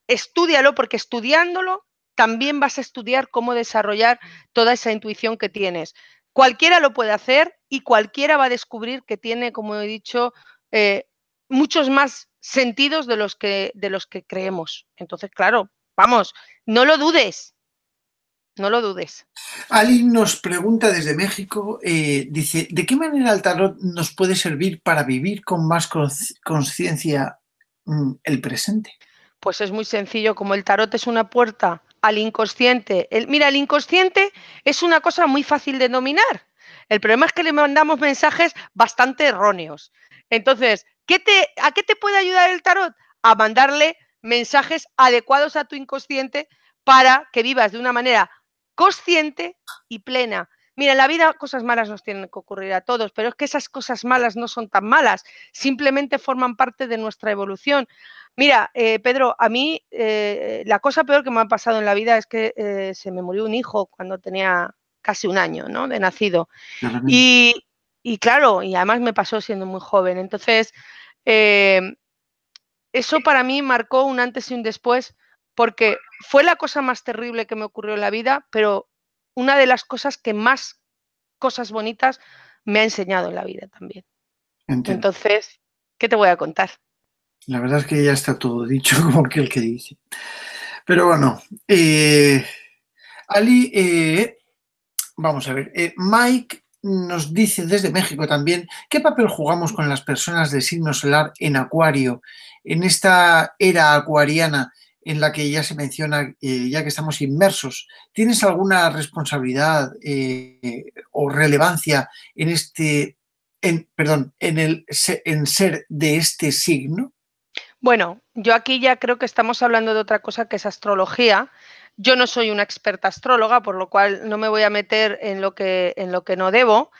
estudialo porque estudiándolo también vas a estudiar cómo desarrollar toda esa intuición que tienes. Cualquiera lo puede hacer y cualquiera va a descubrir que tiene, como he dicho, eh, muchos más sentidos de los, que, de los que creemos. Entonces, claro, vamos, no lo dudes. No lo dudes. Ali nos pregunta desde México, eh, dice, ¿de qué manera el tarot nos puede servir para vivir con más conciencia mm, el presente? Pues es muy sencillo, como el tarot es una puerta al inconsciente. mira, el inconsciente es una cosa muy fácil de dominar. El problema es que le mandamos mensajes bastante erróneos. Entonces, ¿a qué te puede ayudar el tarot? A mandarle mensajes adecuados a tu inconsciente para que vivas de una manera consciente y plena. Mira, en la vida cosas malas nos tienen que ocurrir a todos, pero es que esas cosas malas no son tan malas, simplemente forman parte de nuestra evolución. Mira, eh, Pedro, a mí eh, la cosa peor que me ha pasado en la vida es que eh, se me murió un hijo cuando tenía casi un año ¿no? de nacido. Y, y, claro, y además me pasó siendo muy joven. Entonces, em, eso para mí marcó un antes y un después porque fue la cosa más terrible que me ocurrió en la vida, pero una de las cosas que más cosas bonitas me ha enseñado en la vida también. Entonces, ¿qué te voy a contar? La verdad es que ya está todo dicho, como que el que dice. Pero bueno, eh, Ali, eh, vamos a ver, eh, Mike nos dice desde México también, ¿qué papel jugamos con las personas de signo solar en Acuario, en esta era acuariana? en la que ya se menciona, eh, ya que estamos inmersos. ¿Tienes alguna responsabilidad eh, o relevancia en este, perdón, en, el, en ser de este signo? Bueno, yo aquí ya creo que estamos hablando de otra cosa que es astrología. Yo no soy una experta astróloga, por lo cual no me voy a meter en lo que, en lo que no debo.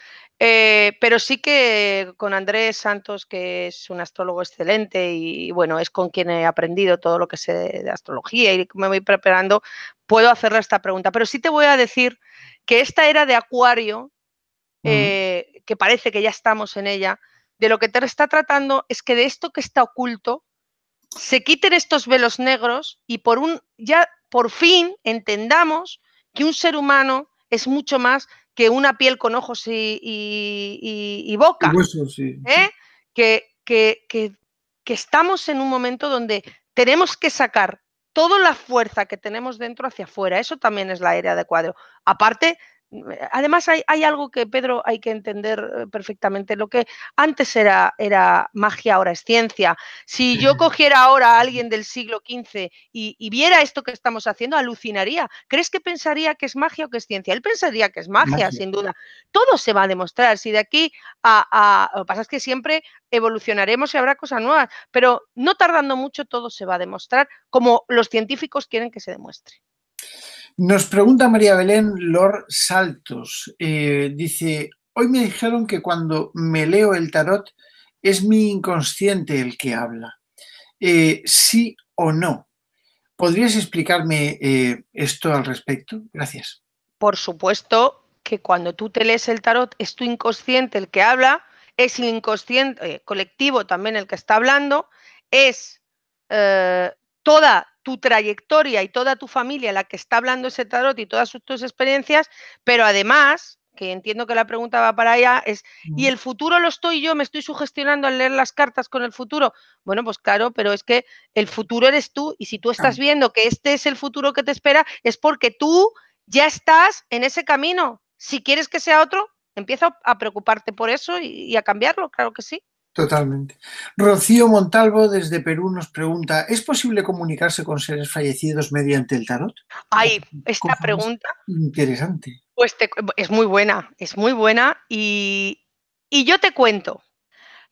Eh, pero sí que con Andrés Santos, que es un astrólogo excelente y, bueno, es con quien he aprendido todo lo que sé de astrología y me voy preparando, puedo hacerle esta pregunta. Pero sí te voy a decir que esta era de Acuario, mm. eh, que parece que ya estamos en ella, de lo que te está tratando es que de esto que está oculto se quiten estos velos negros y por un ya por fin entendamos que un ser humano es mucho más que una piel con ojos y, boca. ¿eh? Que, que, que, estamos en un momento donde tenemos que sacar toda la fuerza que tenemos dentro hacia afuera. Eso también es la área de cuadro. Aparte Además, hay, algo que, Pedro, hay que entender eh, perfectamente. Lo que antes era, era magia, ahora es ciencia. Si yo cogiera ahora a alguien del siglo XV y, viera esto que estamos haciendo, alucinaría. ¿Crees que pensaría que es magia o que es ciencia? Él pensaría que es magia, sin duda. Todo se va a demostrar. Si de aquí a, a... Lo que pasa es que siempre evolucionaremos y habrá cosas nuevas, pero no tardando mucho todo se va a demostrar como los científicos quieren que se demuestre. Nos pregunta María Belén Lor Saltos. Eh, dice, hoy me dijeron que cuando me leo el tarot es mi inconsciente el que habla. Eh, ¿Sí o no? ¿Podrías explicarme eh, esto al respecto? Gracias. Por supuesto que cuando tú te lees el tarot es tu inconsciente el que habla, es el inconsciente colectivo también el que está hablando, es toda tu trayectoria y toda tu familia la que está hablando ese tarot y todas tus experiencias, pero además, que entiendo que la pregunta va para allá, es, ¿y el futuro lo estoy yo? ¿Me estoy sugestionando al leer las cartas con el futuro? Bueno, pues claro, pero es que el futuro eres tú y si tú estás viendo que este es el futuro que te espera, es porque tú ya estás en ese camino. Si quieres que sea otro, empieza a preocuparte por eso y a cambiarlo, claro que sí. Totalmente. Rocío Montalvo desde Perú nos pregunta, ¿es posible comunicarse con seres fallecidos mediante el tarot? Ay, esta pregunta. interesante. Pues es muy buena, es muy buena y, yo te cuento.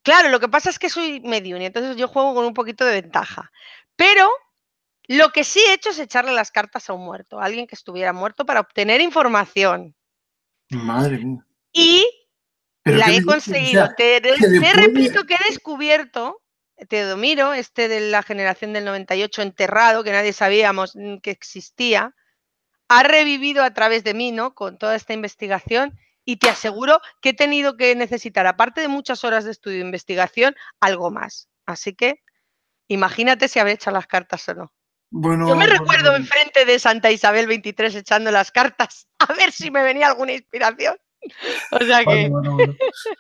Claro, lo que pasa es que soy medium y entonces yo juego con un poquito de ventaja. Pero lo que sí he hecho es echarle las cartas a un muerto, a alguien que estuviera muerto para obtener información. Madre mía. Y la he conseguido. te, repito que he descubierto Teodomiro, este de la generación del 98 enterrado, que nadie sabíamos mm, que existía, ha revivido a través de mí, ¿no? Con toda esta investigación y te aseguro que he tenido que necesitar, aparte de muchas horas de estudio e investigación, algo más. Así que imagínate si habré echado las cartas o no. Bueno, Yo me recuerdo enfrente de Santa Isabel 23 echando las cartas, a ver si me venía alguna inspiración. O sea que.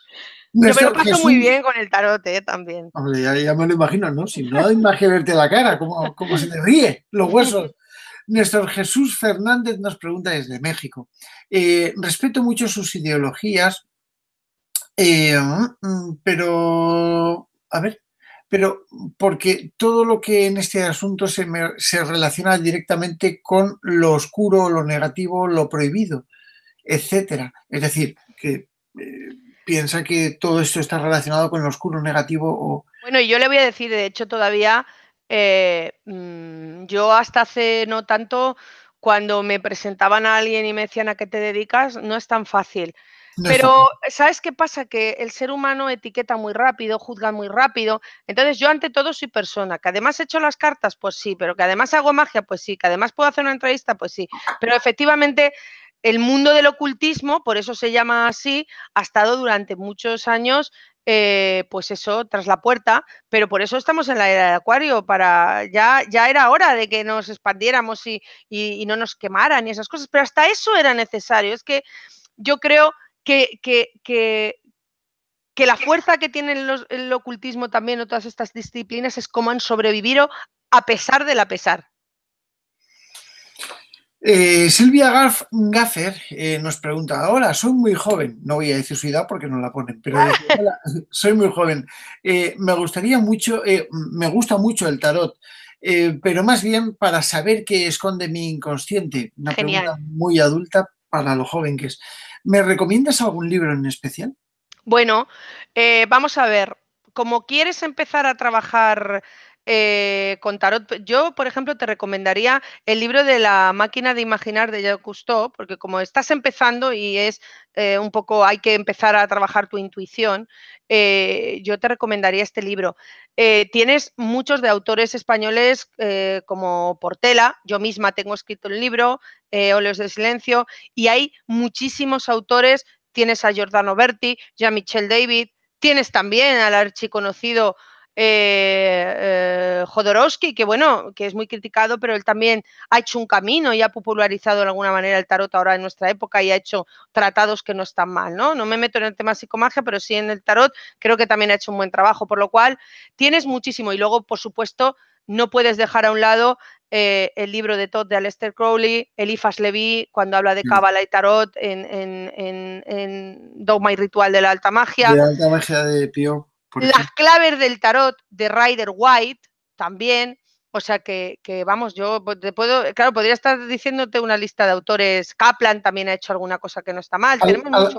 Yo me lo paso muy bien con el tarote eh, también. ya, me lo imagino, ¿no? Si no, verte la cara, como se te ríe, los huesos. Nuestro Jesús Fernández nos pregunta desde México. Eh, respeto mucho sus ideologías, eh, mm, pero, a ver, pero porque todo lo que en este asunto se relaciona directamente con lo oscuro, lo negativo, lo prohibido etcétera. Es decir, que eh, piensa que todo esto está relacionado con el oscuro negativo o... Bueno, yo le voy a decir, de hecho, todavía, eh, mm, yo hasta hace no tanto, cuando me presentaban a alguien y me decían a qué te dedicas, no es tan fácil. Pero, ¿sabes qué pasa? Que el ser humano etiqueta muy rápido, juzga muy rápido. Entonces, yo ante todo soy persona. Que además he hecho las cartas, pues sí. Pero que además hago magia, pues sí. Que además puedo hacer una entrevista, pues sí. Pero efectivamente, el mundo del ocultismo, por eso se llama así, ha estado durante muchos años, eh, pues eso, tras la puerta, pero por eso estamos en la era de acuario, para ya, ya era hora de que nos expandiéramos y, no nos quemaran y esas cosas, pero hasta eso era necesario. Es que yo creo que, que, la fuerza que tiene el, ocultismo también o todas estas disciplinas es cómo han sobrevivido a pesar de la pesar. Eh, Silvia Gaffer eh, nos pregunta, ahora soy muy joven, no voy a decir su edad porque no la ponen, pero soy muy joven. Eh, me gustaría mucho, me gusta mucho el tarot, pero más bien para saber qué esconde mi inconsciente. Una Genial. pregunta muy adulta para lo joven que es. ¿Me recomiendas algún libro en especial? Bueno, vamos a ver, como quieres empezar a trabajar eh, yo, por ejemplo, te recomendaría el libro de la máquina de imaginar de Jacques Cousteau, porque como estás empezando y es eh, un poco, hay que empezar a trabajar tu intuición, eh, yo te recomendaría este libro. tienes muchos de autores españoles como Portela, yo misma tengo escrito el libro, Oleos de Silencio, y hay muchísimos autores. Tienes a Giordano Berti, ya Michelle David, tienes también al archiconocido eh, eh, Jodorowsky, que bueno, que es muy criticado, pero él también ha hecho un camino y ha popularizado de alguna manera el tarot ahora en nuestra época y ha hecho tratados que no están mal, ¿no? No me meto en el tema psicomagia, pero sí en el tarot creo que también ha hecho un buen trabajo, por lo cual tienes muchísimo y luego, por supuesto, no puedes dejar a un lado eh, el libro de Todd de Aleister Crowley, Elifas Levi, cuando habla de Cábala mm. y Tarot en, Dogma y Ritual de la Alta Magia. De la Alta Magia de Pío. Las claves del tarot de Rider White también. O sea que, vamos, yo te puedo, claro, podría estar diciéndote una lista de autores. Kaplan también ha hecho alguna cosa que no está mal.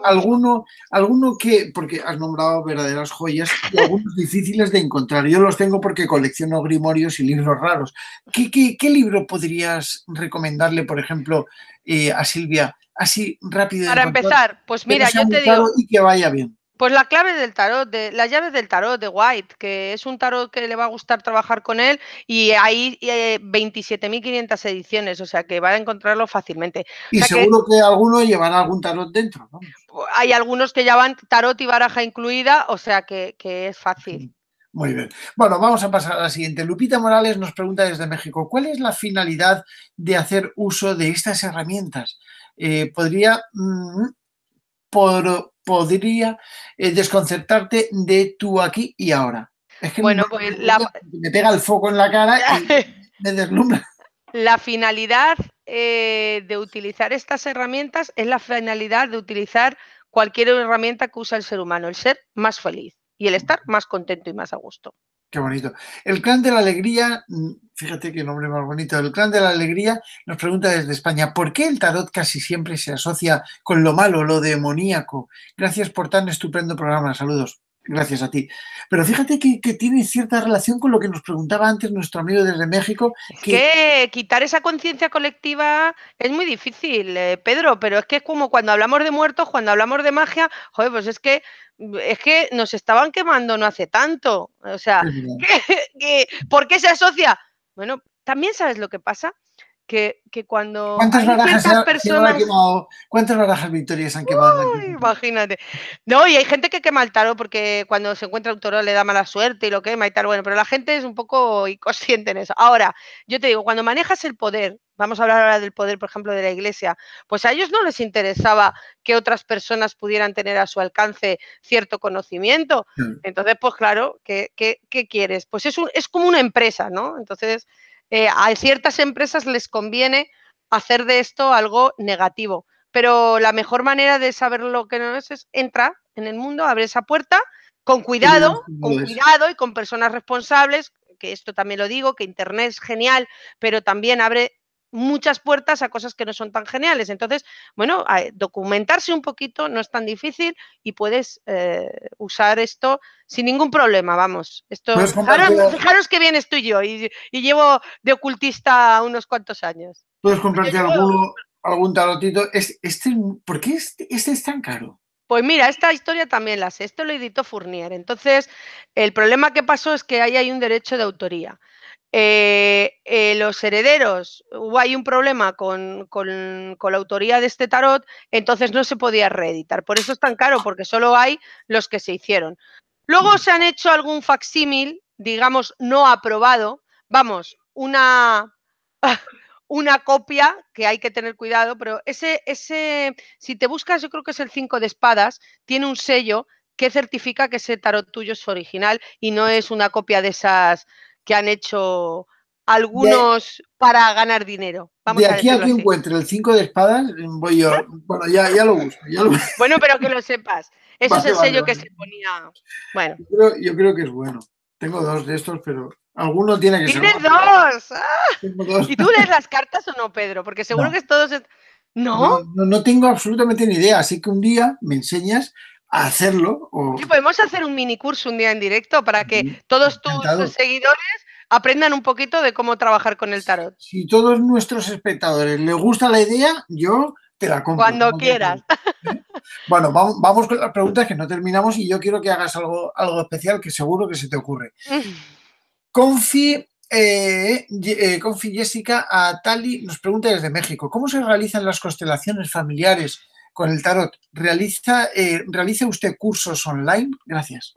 alguno, alguno que, porque has nombrado verdaderas joyas y algunos difíciles de encontrar. Yo los tengo porque colecciono grimorios y libros raros. ¿Qué, libro podrías recomendarle, por ejemplo, eh, a Silvia? Así rápido. Para empezar, pues mira, yo te digo. Y que vaya bien. Pues la clave del tarot, de, las llaves del tarot de White, que es un tarot que le va a gustar trabajar con él y hay 27.500 eh, ediciones, o sea que va a encontrarlo fácilmente. Y seguro que, alguno llevará algún tarot dentro. Hay algunos que llevan tarot y baraja incluida, o sea que, es fácil. Muy bien. Bueno, vamos a pasar a la siguiente. Lupita Morales nos pregunta desde México, ¿cuál es la finalidad de hacer uso de estas herramientas? Eh, ¿Podría mm, por, podría eh, desconcertarte de tú aquí y ahora. Es que pues me, pega el foco en la cara y me deslumbra. La finalidad eh, de utilizar estas herramientas es la finalidad de utilizar cualquier herramienta que usa el ser humano, el ser más feliz y el estar más contento y más a gusto. Qué bonito. El Clan de la Alegría, mm, fíjate qué nombre más bonito, el Clan de la Alegría nos pregunta desde España, ¿por qué el tarot casi siempre se asocia con lo malo, lo demoníaco? Gracias por tan estupendo programa, saludos. Gracias a ti. Pero fíjate que, tiene cierta relación con lo que nos preguntaba antes nuestro amigo desde México. Que... quitar esa conciencia colectiva es muy difícil, eh, Pedro, pero es que es como cuando hablamos de muertos, cuando hablamos de magia, joder, pues es que es que nos estaban quemando no hace tanto. O sea, por qué se asocia? Bueno, también sabes lo que pasa, que, cuando ¿Cuántas barajas, ¿Cuántas victorias han quemado? imagínate. No, y hay gente que quema el tarot porque cuando se encuentra un toro le da mala suerte y lo quema y tal. Bueno, pero la gente es un poco inconsciente en eso. Ahora, yo te digo, cuando manejas el poder, vamos a hablar ahora del poder, por ejemplo, de la iglesia, pues a ellos no les interesaba que otras personas pudieran tener a su alcance cierto conocimiento. Mm. Entonces, pues claro, ¿qué, qué quieres? Pues es, un, es como una empresa, ¿no? Entonces, eh, a ciertas empresas les conviene hacer de esto algo negativo. Pero la mejor manera de saber lo que no es es entrar en el mundo, abre esa puerta con cuidado, con cuidado y con personas responsables, que esto también lo digo, que Internet es genial, pero también abre muchas puertas a cosas que no son tan geniales. Entonces, bueno, eh, documentarse un poquito no es tan difícil y puedes eh, usar esto sin ningún problema, vamos. Esto, ahora, fijaros que bien estoy yo y, llevo de ocultista unos cuantos años. Puedes comprarte algún, tarotito. Este, ¿Por qué este es tan caro? Pues mira, esta historia también la sé. Esto lo editó Fournier. Entonces, el problema que pasó es que ahí hay un derecho de autoría. Eh, eh, los herederos, hubo ahí un problema con, la autoría de este tarot, entonces no se podía reeditar. Por eso es tan caro, porque solo hay los que se hicieron. Luego se han hecho algún facsímil, digamos, no aprobado. Vamos, una, una copia que hay que tener cuidado, pero ese, ese, si te buscas, yo creo que es el 5 de espadas, tiene un sello que certifica que ese tarot tuyo es original y no es una copia de esas que han hecho algunos para ganar dinero. Vamos de aquí a, que el 5 de espadas, mm, voy yo. Bueno, ya, lo busco. Bueno, pero que lo sepas. Eso es el sello que se ponía. Bueno. Yo creo, que es bueno. Tengo dos de estos, pero alguno tiene que ser. ¡Tienes ¡Ah! dos! ¿Y tú lees las cartas o no, Pedro? Porque seguro que todos. ¿No? No tengo absolutamente ni idea. Así que un día me enseñas hacerlo. podemos hacer un mini curso un día en directo para que mm, todos tus seguidores aprendan un poquito de cómo trabajar con el tarot. Si, todos nuestros espectadores les gusta la idea, yo te la compro. Cuando quieras. ¿eh? Bueno, vamos, con las preguntas que no terminamos y yo quiero que hagas algo, especial que seguro que se te ocurre. Eh, eh, Confi Jessica a Tali nos pregunta desde México, ¿cómo se realizan las constelaciones familiares con el tarot. Eh, ¿Realiza, usted cursos online? Gracias.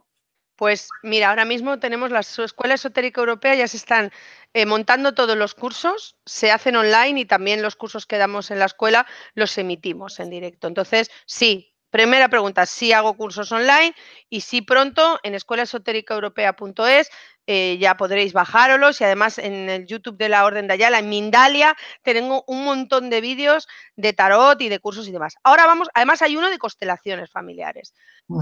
Pues mira, ahora mismo tenemos la Escuela Esotérica Europea, ya se están eh, montando todos los cursos, se hacen online y también los cursos que damos en la escuela los emitimos en directo. Entonces, sí, primera pregunta, sí hago cursos online y sí pronto en escuelaesotéricaeuropea.es eh, ya podréis bajároslos y además en el YouTube de la Orden de Ayala, en Mindalia, tengo un montón de vídeos de tarot y de cursos y demás. Ahora vamos, además hay uno de constelaciones familiares,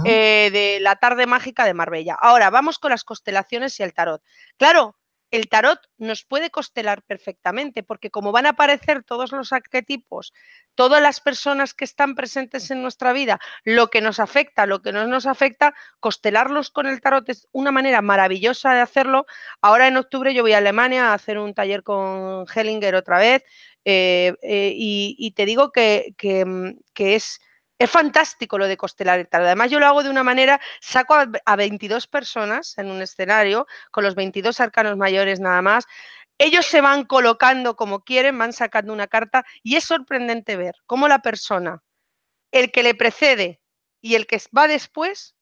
eh, de la tarde mágica de Marbella. Ahora vamos con las constelaciones y el tarot. Claro, el tarot nos puede costelar perfectamente, porque como van a aparecer todos los arquetipos, todas las personas que están presentes en nuestra vida, lo que nos afecta, lo que no nos afecta, costelarlos con el tarot es una manera maravillosa de hacerlo. Ahora en octubre yo voy a Alemania a hacer un taller con Hellinger otra vez eh, eh, y, te digo que mm, es es fantástico lo de Costelar el tarot. Además, yo lo hago de una manera, saco a, 22 personas en un escenario, con los 22 arcanos mayores nada más. Ellos se van colocando como quieren, van sacando una carta y es sorprendente ver cómo la persona, el que le precede y el que va después,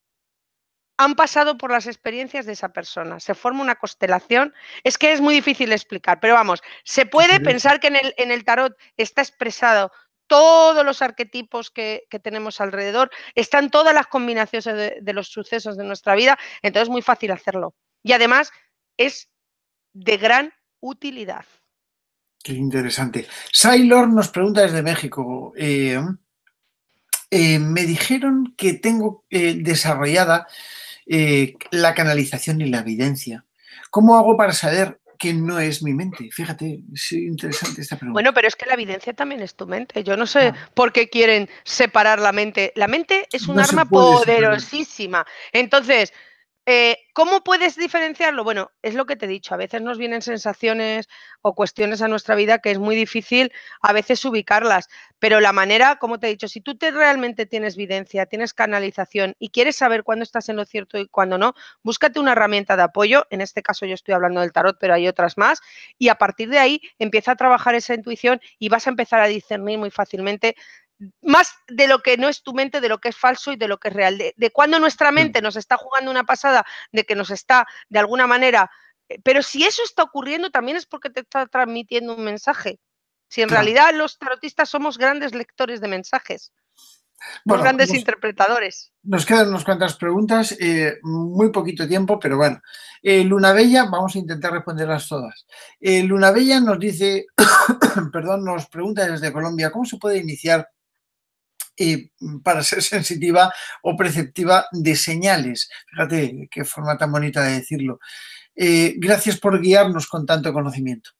han pasado por las experiencias de esa persona. Se forma una constelación. Es que es muy difícil explicar, pero vamos, se puede pensar que en el, en el tarot está expresado todos los arquetipos que, tenemos alrededor, están todas las combinaciones de, los sucesos de nuestra vida, entonces es muy fácil hacerlo. Y además es de gran utilidad. Qué interesante. Sailor nos pregunta desde México. Eh, eh, me dijeron que tengo eh, desarrollada la canalización y la evidencia. ¿Cómo hago para saber que no es mi mente. Fíjate, es interesante esta pregunta. Bueno, pero es que la evidencia también es tu mente. Yo no sé ah. por qué quieren separar la mente. La mente es un arma poderosísima. Entonces, eh, ¿Cómo puedes diferenciarlo? Bueno, es lo que te he dicho, a veces nos vienen sensaciones o cuestiones a nuestra vida que es muy difícil a veces ubicarlas, pero la manera, como te he dicho, si tú te, realmente tienes evidencia, tienes canalización y quieres saber cuándo estás en lo cierto y cuándo no, búscate una herramienta de apoyo, en este caso yo estoy hablando del tarot, pero hay otras más, y a partir de ahí empieza a trabajar esa intuición y vas a empezar a discernir muy fácilmente más de lo que no es tu mente, de lo que es falso y de lo que es real, de, cuando nuestra mm. mente nos está jugando una pasada, de que nos está, de alguna manera, eh, pero si eso está ocurriendo también es porque te está transmitiendo un mensaje. Si en realidad los tarotistas somos grandes lectores de mensajes, bueno, grandes interpretadores. Nos quedan unas cuantas preguntas, eh, muy poquito tiempo, pero bueno. Eh, Luna Bella, vamos a intentar responderlas todas. Luna Bella nos dice, perdón, nos pregunta desde Colombia, ¿cómo se puede iniciar eh, para ser sensitiva o perceptiva de señales. Fíjate qué forma tan bonita de decirlo. Eh, gracias por guiarnos con tanto conocimiento.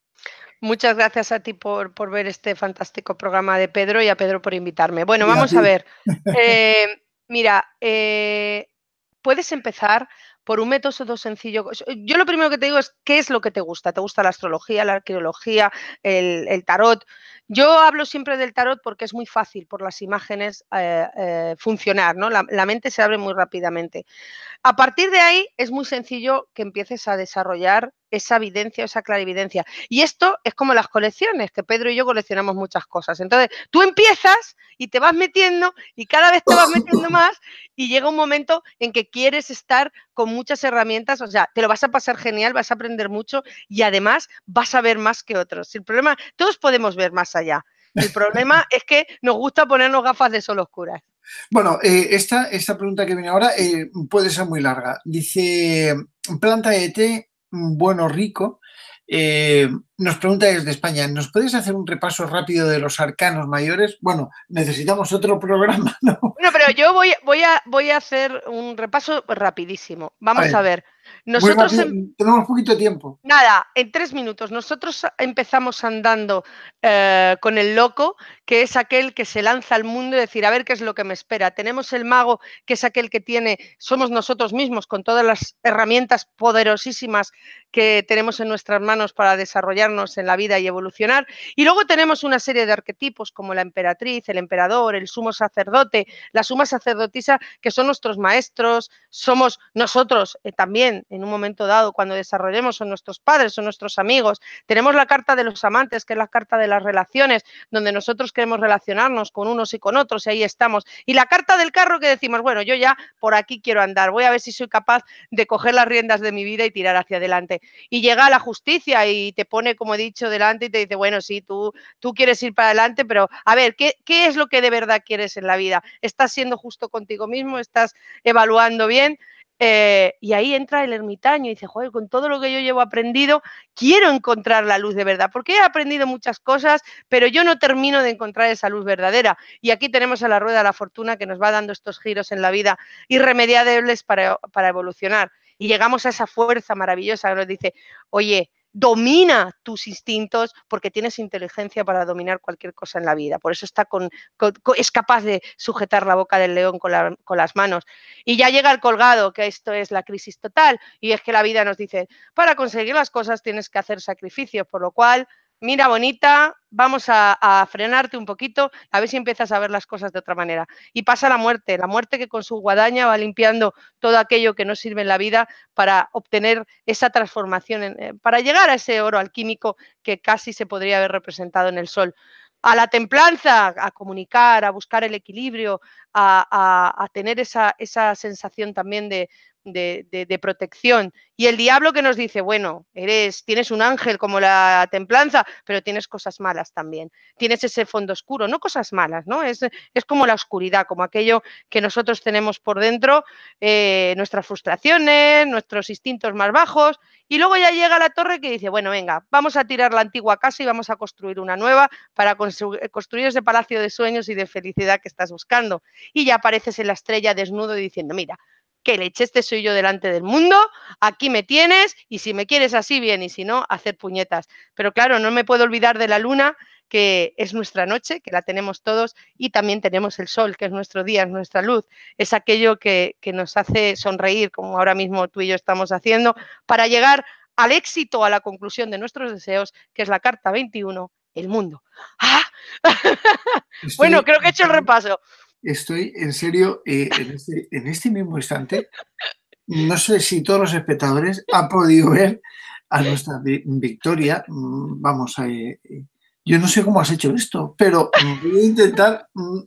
Muchas gracias a ti por, ver este fantástico programa de Pedro y a Pedro por invitarme. Bueno, vamos a, ver. Eh, mira, puedes empezar por un método sencillo. Yo lo primero que te digo es qué es lo que te gusta. ¿Te gusta la astrología, la arqueología, el, tarot? Yo hablo siempre del tarot porque es muy fácil por las imágenes eh, eh, funcionar, ¿no? La, la, mente se abre muy rápidamente. A partir de ahí es muy sencillo que empieces a desarrollar esa evidencia, esa clarividencia. Y esto es como las colecciones, que Pedro y yo coleccionamos muchas cosas. Entonces, tú empiezas y te vas metiendo y cada vez te vas metiendo más y llega un momento en que quieres estar con muchas herramientas, o sea, te lo vas a pasar genial, vas a aprender mucho y además vas a ver más que otros. El problema, todos podemos ver más allá. El problema es que nos gusta ponernos gafas de sol oscuras. Bueno, eh, esta, esta pregunta que viene ahora eh, puede ser muy larga. Dice, planta de té mm, bueno, rico, eh, nos pregunta desde España, ¿nos puedes hacer un repaso rápido de los arcanos mayores? Bueno, necesitamos otro programa, ¿no? Bueno, pero yo voy, voy, a, voy a hacer un repaso rapidísimo. Vamos A ver. Nosotros em- poquito de tiempo. Nada, en tres minutos. Nosotros empezamos andando eh, con el loco, que es aquel que se lanza al mundo y decir, a ver qué es lo que me espera. Tenemos el mago, que es aquel que tiene, somos nosotros mismos, con todas las herramientas poderosísimas que tenemos en nuestras manos para desarrollarnos en la vida y evolucionar. Y luego tenemos una serie de arquetipos como la emperatriz, el emperador, el sumo sacerdote, la suma sacerdotisa, que son nuestros maestros, somos nosotros eh, también en un momento dado cuando desarrollemos son nuestros padres, son nuestros amigos. Tenemos la carta de los amantes, que es la carta de las relaciones, donde nosotros queremos relacionarnos con unos y con otros y ahí estamos. Y la carta del carro que decimos, bueno, yo ya por aquí quiero andar, voy a ver si soy capaz de coger las riendas de mi vida y tirar hacia adelante. Y llega la justicia y te pone, como he dicho, delante y te dice, bueno, sí, tú, tú quieres ir para adelante, pero a ver, ¿qué, qué es lo que de verdad quieres en la vida? ¿Estás siendo justo contigo mismo? ¿Estás evaluando bien? Eh, y ahí entra el ermitaño y dice, joder, con todo lo que yo llevo aprendido, quiero encontrar la luz de verdad, porque he aprendido muchas cosas, pero yo no termino de encontrar esa luz verdadera. Y aquí tenemos a la rueda de la fortuna que nos va dando estos giros en la vida irremediables para, para evolucionar. Y llegamos a esa fuerza maravillosa que nos dice, oye, domina tus instintos porque tienes inteligencia para dominar cualquier cosa en la vida. Por eso está con, es capaz de sujetar la boca del león con, con, las manos. Y ya llega el colgado, que esto es la crisis total, y es que la vida nos dice, para conseguir las cosas tienes que hacer sacrificios, por lo cual mira bonita, vamos a, frenarte un poquito, a ver si empiezas a ver las cosas de otra manera. Y pasa la muerte, la muerte que con su guadaña va limpiando todo aquello que no sirve en la vida para obtener esa transformación, eh, para llegar a ese oro alquímico que casi se podría haber representado en el sol. A la templanza, a comunicar, a buscar el equilibrio, a, tener esa, sensación también de, protección. Y el diablo que nos dice, bueno, eres, tienes un ángel como la templanza, pero tienes cosas malas también. Tienes ese fondo oscuro, no cosas malas, ¿no? Es, es como la oscuridad, como aquello que nosotros tenemos por dentro, eh, nuestras frustraciones, nuestros instintos más bajos. Y luego ya llega la torre que dice, bueno, venga, vamos a tirar la antigua casa y vamos a construir una nueva para construir ese palacio de sueños y de felicidad que estás buscando y ya apareces en la estrella desnudo diciendo, mira, que leche, este soy yo delante del mundo, aquí me tienes y si me quieres así bien y si no, hacer puñetas. Pero claro, no me puedo olvidar de la luna, que es nuestra noche, que la tenemos todos y también tenemos el sol, que es nuestro día, es nuestra luz, es aquello que, nos hace sonreír, como ahora mismo tú y yo estamos haciendo, para llegar al éxito, a la conclusión de nuestros deseos, que es la carta 21, el mundo. ¡Ah! bueno, creo que he hecho el repaso estoy en serio, eh, este, en, este, mismo instante, no sé si todos los espectadores han podido ver a nuestra Victoria. Mm, vamos, a, eh, eh, yo no sé cómo has hecho esto, pero mm, voy a intentar mm,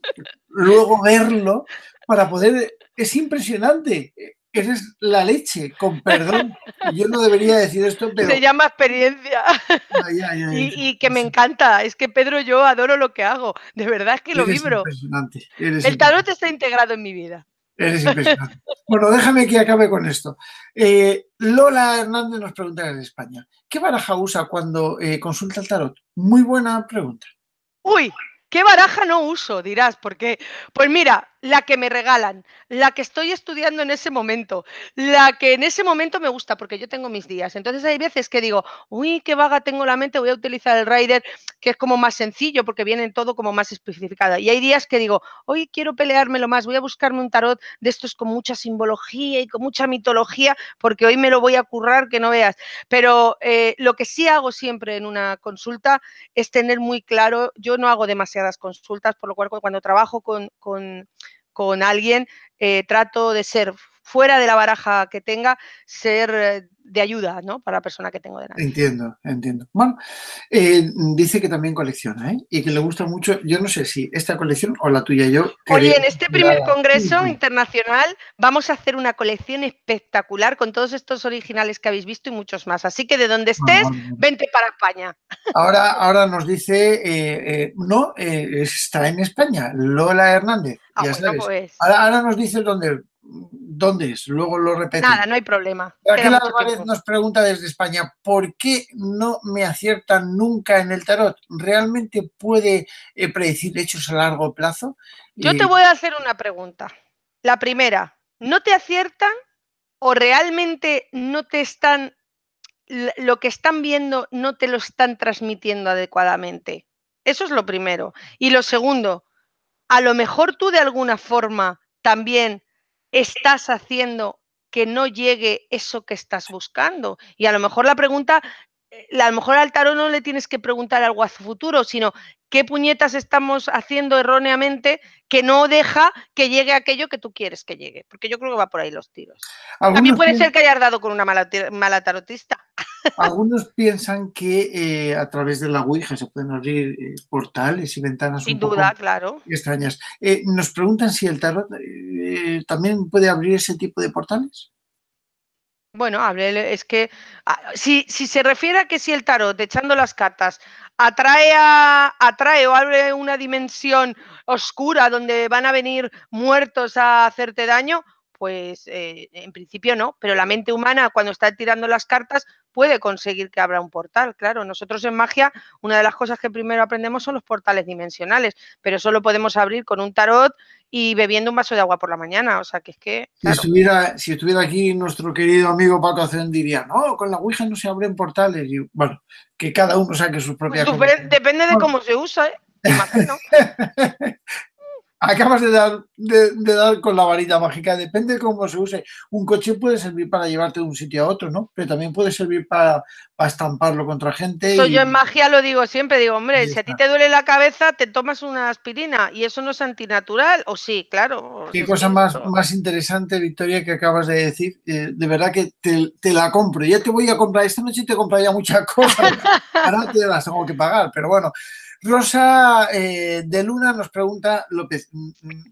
luego verlo para poder... Es impresionante es la leche, con perdón. Yo no debería decir esto, pero... Se llama experiencia. Ah, y, que me encanta. Es que Pedro, yo adoro lo que hago. De verdad es que lo eres vibro. Impresionante. El tarot está integrado en mi vida. Eres impresionante. bueno, déjame que acabe con esto. Eh, Lola Hernández nos pregunta en España. ¿Qué baraja usa cuando eh, consulta el tarot? Muy buena pregunta. Uy, ¿qué baraja no uso? Dirás, porque, pues mira, la que me regalan, la que estoy estudiando en ese momento, la que en ese momento me gusta, porque yo tengo mis días. Entonces hay veces que digo, uy, qué vaga tengo la mente, voy a utilizar el Rider, que es como más sencillo, porque viene todo como más especificado. Y hay días que digo, hoy quiero peleármelo más, voy a buscarme un tarot de estos con mucha simbología y con mucha mitología, porque hoy me lo voy a currar, que no veas. Pero eh, lo que sí hago siempre en una consulta es tener muy claro, yo no hago demasiadas consultas, por lo cual cuando trabajo con con alguien, eh, trato de ser fuera de la baraja que tenga, ser eh, de ayuda para la persona que tengo delante. Entiendo, entiendo. Bueno, eh, dice que también colecciona ¿eh? y que le gusta mucho, yo no sé si esta colección o la tuya yo. Oye, en este primer congreso internacional vamos a hacer una colección espectacular con todos estos originales que habéis visto y muchos más. Así que de donde estés, vente para España. Ahora, ahora nos dice, eh, no, está en España, Lola Hernández. Ah, pues. Ahora, nos dice dónde, dónde es, luego lo repetimos. Nada, no hay problema nos pregunta desde España, ¿por qué no me aciertan nunca en el tarot? ¿Realmente puede eh, predecir hechos a largo plazo? Yo te voy a hacer una pregunta. La primera, ¿no te aciertan o realmente no te están, lo que están viendo no te lo están transmitiendo adecuadamente? Eso es lo primero. Y lo segundo, a lo mejor tú de alguna forma también estás haciendo que no llegue eso que estás buscando. Y a lo mejor la pregunta, eh, a lo mejor al tarot no le tienes que preguntar algo a futuro, sino qué puñetas estamos haciendo erróneamente que no deja que llegue aquello que tú quieres que llegue. Porque yo creo que va por ahí los tiros. También puede ser que hayas dado con una mala, mala tarotista. Algunos piensan que eh, a través de la Ouija se pueden abrir eh, portales y ventanas. Sin duda, claro. Extrañas. Eh, nos preguntan si el tarot también puede abrir ese tipo de portales. Bueno, es que ah, si, se refiere a que si el tarot, echando las cartas, atrae, atrae o abre una dimensión oscura donde van a venir muertos a hacerte daño, pues en principio no, pero la mente humana cuando está tirando las cartas, puede conseguir que abra un portal. Claro, nosotros en magia, una de las cosas que primero aprendemos son los portales dimensionales, pero solo podemos abrir con un tarot y bebiendo un vaso de agua por la mañana. O sea, que es que. Si, estuviera, aquí nuestro querido amigo Paco Acen diría, no, con la Ouija no se abren portales. bueno, que cada uno saque sus propias. Pues, cosas. depende de cómo se usa, ¿eh? imagino. acabas de dar, de, dar con la varita mágica. Depende cómo se use. Un coche puede servir para llevarte de un sitio a otro, ¿no? Pero también puede servir para, para estamparlo contra gente. yo en magia lo digo siempre. Digo, hombre, si a ti te duele la cabeza, te tomas una aspirina. ¿Y eso no es antinatural? O sí, claro. Qué cosa más, más interesante, Victoria, que acabas de decir. Eh, de verdad que te, te, la compro. Ya te voy a comprar. Esta noche te compraría muchas cosas. Ahora te las tengo que pagar. Pero bueno, Rosa eh, de Luna nos pregunta, López, mm, mm,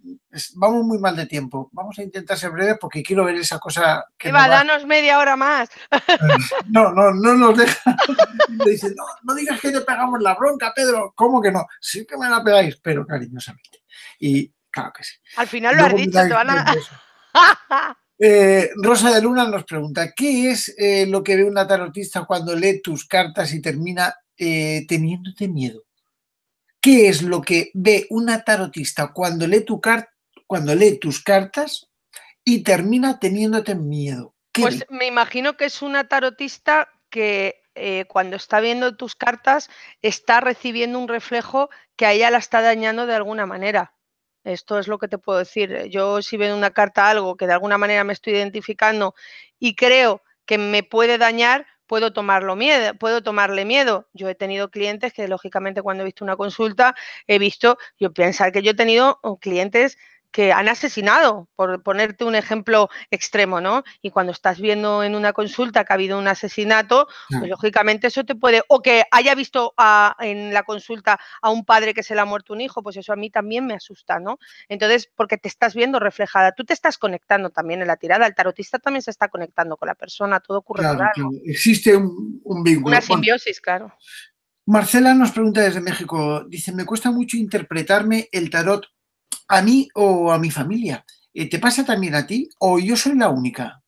vamos muy mal de tiempo. Vamos a intentar ser breves porque quiero ver esa cosa que... Eva, danos media hora más. No, no, no nos deja. no, digas que te pegamos la bronca, Pedro. ¿Cómo que no? Sí que me la pegáis, pero cariñosamente. Y claro que sí. Al final lo has dicho, eh, Rosa de Luna nos pregunta, ¿qué es eh, lo que ve una tarotista cuando lee tus cartas y termina teniéndote miedo? qué es lo que ve una tarotista cuando lee, tu cuando lee tus cartas y termina teniéndote miedo. Pues me imagino que es una tarotista que eh, cuando está viendo tus cartas está recibiendo un reflejo que a ella la está dañando de alguna manera. Esto es lo que te puedo decir. Yo si veo una carta algo que de alguna manera me estoy identificando y creo que me puede dañar, puedo, tomarlo miedo, puedo tomarle miedo. Yo he tenido clientes que, lógicamente, cuando he visto una consulta, he visto, yo pensar que yo he tenido oh, clientes que han asesinado, por ponerte un ejemplo extremo, ¿no? Y cuando estás viendo en una consulta que ha habido un asesinato, pues lógicamente eso te puede, o que haya visto en la consulta a un padre que se le ha muerto un hijo, pues eso a mí también me asusta, ¿no? Entonces, porque te estás viendo reflejada, tú te estás conectando también en la tirada, el tarotista también se está conectando con la persona, todo ocurre. Claro, Existe un, un vínculo. Una simbiosis, claro. Marcela nos pregunta desde México, dice, me cuesta mucho interpretarme el tarot a mí o a mi familia. Eh, ¿Te pasa también a ti o yo soy la única?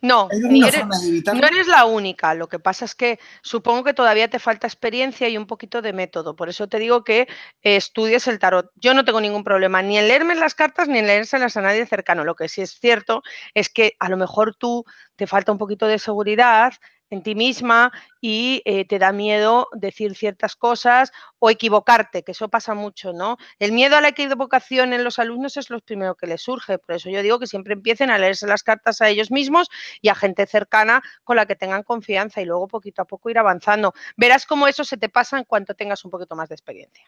No, no eres la única. Lo que pasa es que supongo que todavía te falta experiencia y un poquito de método. Por eso te digo que eh, estudies el tarot. Yo no tengo ningún problema ni en leerme las cartas ni en leérselas a nadie cercano. Lo que sí es cierto es que a lo mejor tú te falta un poquito de seguridad, en ti misma y eh, te da miedo decir ciertas cosas o equivocarte, que eso pasa mucho, ¿no? El miedo a la equivocación en los alumnos es lo primero que les surge, por eso yo digo que siempre empiecen a leerse las cartas a ellos mismos y a gente cercana con la que tengan confianza y luego poquito a poco ir avanzando. Verás cómo eso se te pasa en cuanto tengas un poquito más de experiencia.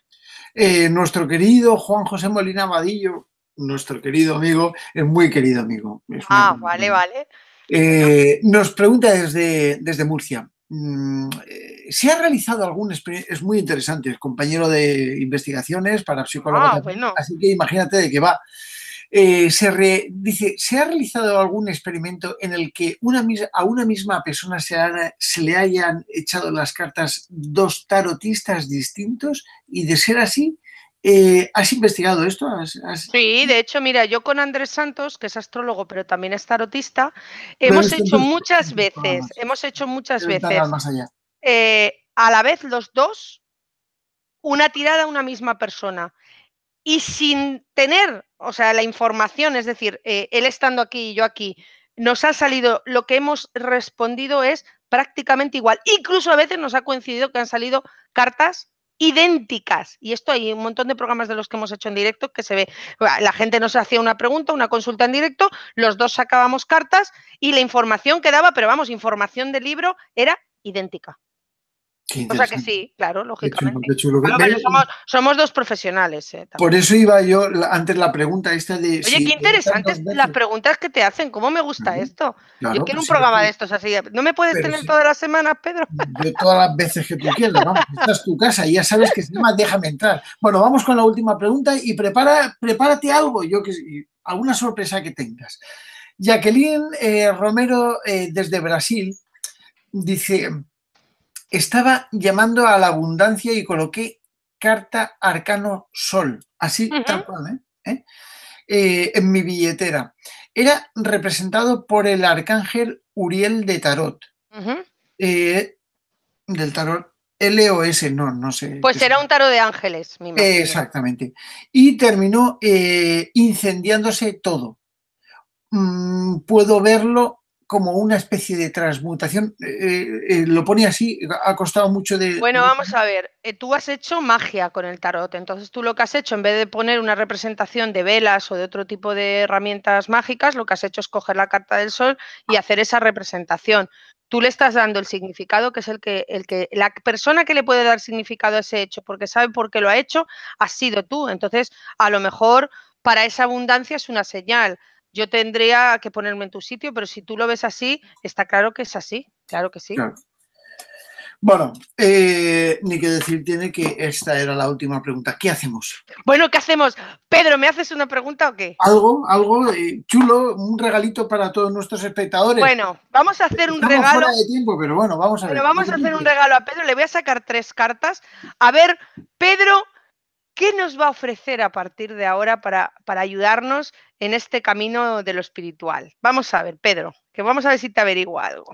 Eh, nuestro querido Juan José Molina Madillo, nuestro querido amigo, es muy querido amigo. ah, vale, vale. Eh, nos pregunta desde, desde Murcia. Mm, eh, ¿Se ha realizado algún Es muy interesante, es compañero de investigaciones para psicólogos. Ah, así que imagínate de qué va. Eh, se dice, ¿se ha realizado algún experimento en el que una, a una misma persona se le hayan echado las cartas dos tarotistas distintos? Y de ser así, eh, ¿Has investigado esto? Sí, de hecho, mira, yo con Andrés Santos, que es astrólogo, pero también es tarotista, hemos hecho muchas veces, hemos hecho muchas veces, a la vez los dos, una tirada a una misma persona. Y sin tener, o sea, la información, es decir, eh, él estando aquí y yo aquí, nos ha salido, lo que hemos respondido es prácticamente igual. Incluso a veces nos ha coincidido que han salido cartas idénticas. Y esto hay un montón de programas de los que hemos hecho en directo que se ve. Ah, la gente nos hacía una pregunta, una consulta en directo, los dos sacábamos cartas y la información que daba, pero vamos, información del libro era idéntica o sea que sí, claro, lógicamente. somos, dos profesionales. Eh, Por eso iba yo antes la pregunta esta de... Oye, qué interesantes las preguntas que te hacen, cómo me gusta esto. yo quiero pues un programa de estos así. ¿No me puedes tener toda todas las semanas, Pedro? De todas las veces que tú quieras, ¿no? esta es tu casa y ya sabes que se llama Déjame entrar. Bueno, vamos con la última pregunta y prepara, prepárate algo, yo que alguna sorpresa que tengas. Jacqueline eh, Romero eh, desde Brasil dice... Estaba llamando a la abundancia y coloqué carta arcano sol, así ¿eh? ¿Eh? Eh, en mi billetera. Era representado por el arcángel Uriel de Tarot. del eh, del tarot LOS, no, no sé. Pues era un tarot de ángeles, mi Exactamente. Y terminó incendiándose todo. Mm, puedo verlo como una especie de transmutación. Eh, eh, lo pone así, ha costado mucho de... Bueno, vamos a ver, eh, tú has hecho magia con el tarot, entonces tú lo que has hecho, en vez de poner una representación de velas o de otro tipo de herramientas mágicas, lo que has hecho es coger la carta del sol y hacer esa representación. Tú le estás dando el significado, que es el que, el que la persona que le puede dar significado a ese hecho, porque sabe por qué lo ha hecho, has sido tú. Entonces, a lo mejor para esa abundancia es una señal yo tendría que ponerme en tu sitio, pero si tú lo ves así, está claro que es así, claro que sí. Bueno, eh, ni que decir tiene que esta era la última pregunta. ¿Qué hacemos? Bueno, ¿qué hacemos? Pedro, ¿me haces una pregunta o qué? Algo, algo eh, chulo, un regalito para todos nuestros espectadores. Bueno, vamos a hacer un Estamos regalo. Fuera de tiempo, pero bueno, vamos a pero vamos a hacer un regalo a Pedro. Le voy a sacar tres cartas. A ver, Pedro, ¿Qué nos va a ofrecer a partir de ahora para, para ayudarnos en este camino de lo espiritual? Vamos a ver, Pedro, que vamos a ver si te averigua algo.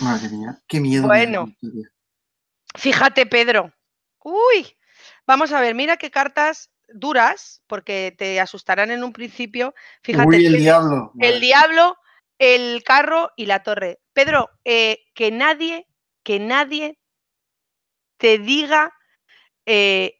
Madre mía, qué miedo. Bueno, fíjate, Pedro. Uy, vamos a ver, mira qué cartas duras, porque te asustarán en un principio. Fíjate. Uy, el, diablo. El diablo, el carro y la torre. Pedro, eh, que nadie, que nadie te diga eh,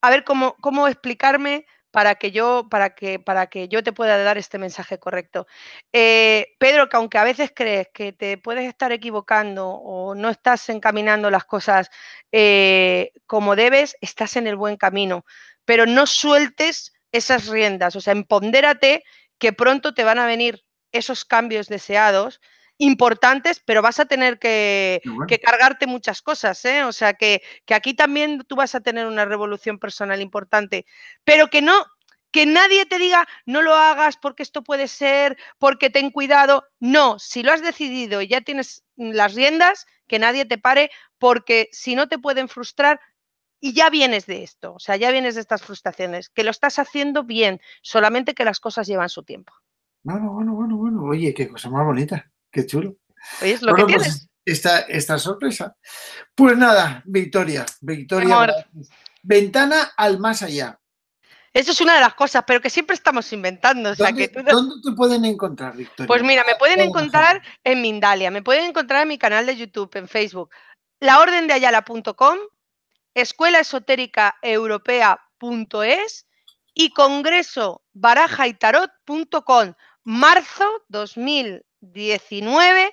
a ver cómo, explicarme para que yo, para que, para que yo te pueda dar este mensaje correcto. Eh, Pedro, que aunque a veces crees que te puedes estar equivocando o no estás encaminando las cosas eh, como debes, estás en el buen camino. Pero no sueltes esas riendas, o sea, empondérate que pronto te van a venir esos cambios deseados importantes, pero vas a tener que, cargarte muchas cosas, ¿eh? O sea, que, que, aquí también tú vas a tener una revolución personal importante, pero que no, que nadie te diga, no lo hagas porque esto puede ser, porque ten cuidado. No, si lo has decidido y ya tienes las riendas, que nadie te pare, porque si no te pueden frustrar, y ya vienes de esto, o sea, ya vienes de estas frustraciones, que lo estás haciendo bien, solamente que las cosas llevan su tiempo. Bueno, bueno, bueno, bueno, oye, qué cosa más bonita. Qué chulo. es lo pues, Esta, sorpresa. Pues nada, Victoria, Victoria. Ventana al más allá. Eso es una de las cosas, pero que siempre estamos inventando. ¿Dónde, te pueden encontrar, Victoria? Pues mira, me pueden encontrar en Mindalia, me pueden encontrar en mi canal de YouTube, en Facebook, laordendeayala.com, escuelaesotéricaeuropea.es y congreso baraja y tarot.com, marzo 2000. 19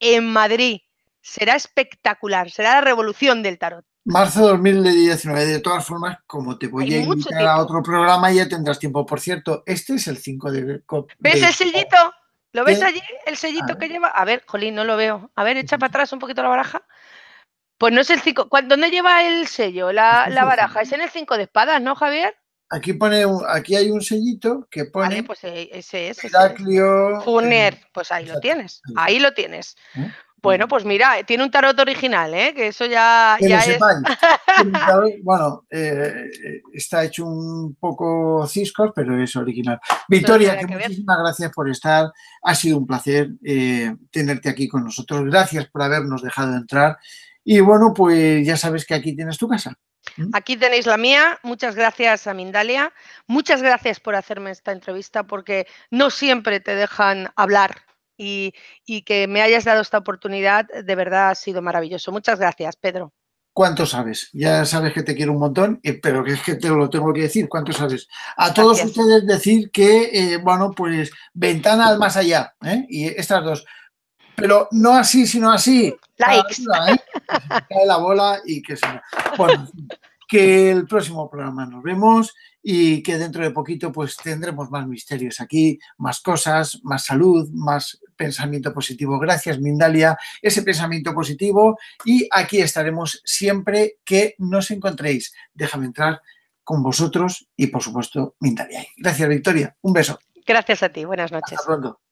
en Madrid. Será espectacular, será la revolución del tarot. Marzo 2019, de todas formas, como te voy a invitar a otro programa, ya tendrás tiempo. Por cierto, este es el 5 de... ¿Ves el sellito? ¿Lo ves allí? El sellito ah. que lleva. A ver, Jolín, no lo veo. A ver, echa para atrás un poquito la baraja. Pues no es el 5. ¿Dónde lleva el sello, la baraja? Es en el 5 de espadas, ¿no, Javier? Aquí pone, aquí hay un sellito que pone. Vale, pues eh, ese es. pues ahí lo tienes. Ahí lo tienes. ¿Eh? Bueno, pues mira, eh, tiene un tarot original, ¿eh? que eso ya, es. bueno, está hecho un poco cisco, pero es original. Victoria, muchísimas gracias por estar. Ha sido un placer tenerte aquí con nosotros. Gracias por habernos dejado entrar. Y bueno, pues ya sabes que aquí tienes tu casa. Aquí tenéis la mía. Muchas gracias a Mindalia. Muchas gracias por hacerme esta entrevista porque no siempre te dejan hablar y, que me hayas dado esta oportunidad de verdad ha sido maravilloso. Muchas gracias, Pedro. ¿Cuánto sabes? Ya sabes que te quiero un montón, eh, pero que es que te lo tengo que decir. ¿Cuánto sabes? A todos ustedes decir que, eh, bueno, pues ventana más allá. ¿eh? Y estas dos pero no así, sino así. Likes. ¿eh? Cae la bola y que se... que el próximo programa nos vemos y que dentro de poquito pues tendremos más misterios aquí, más cosas, más salud, más pensamiento positivo. Gracias Mindalia, ese pensamiento positivo y aquí estaremos siempre que nos encontréis. Déjame entrar con vosotros y por supuesto Mindalia. Gracias Victoria, un beso. Gracias a ti, buenas noches. Hasta pronto.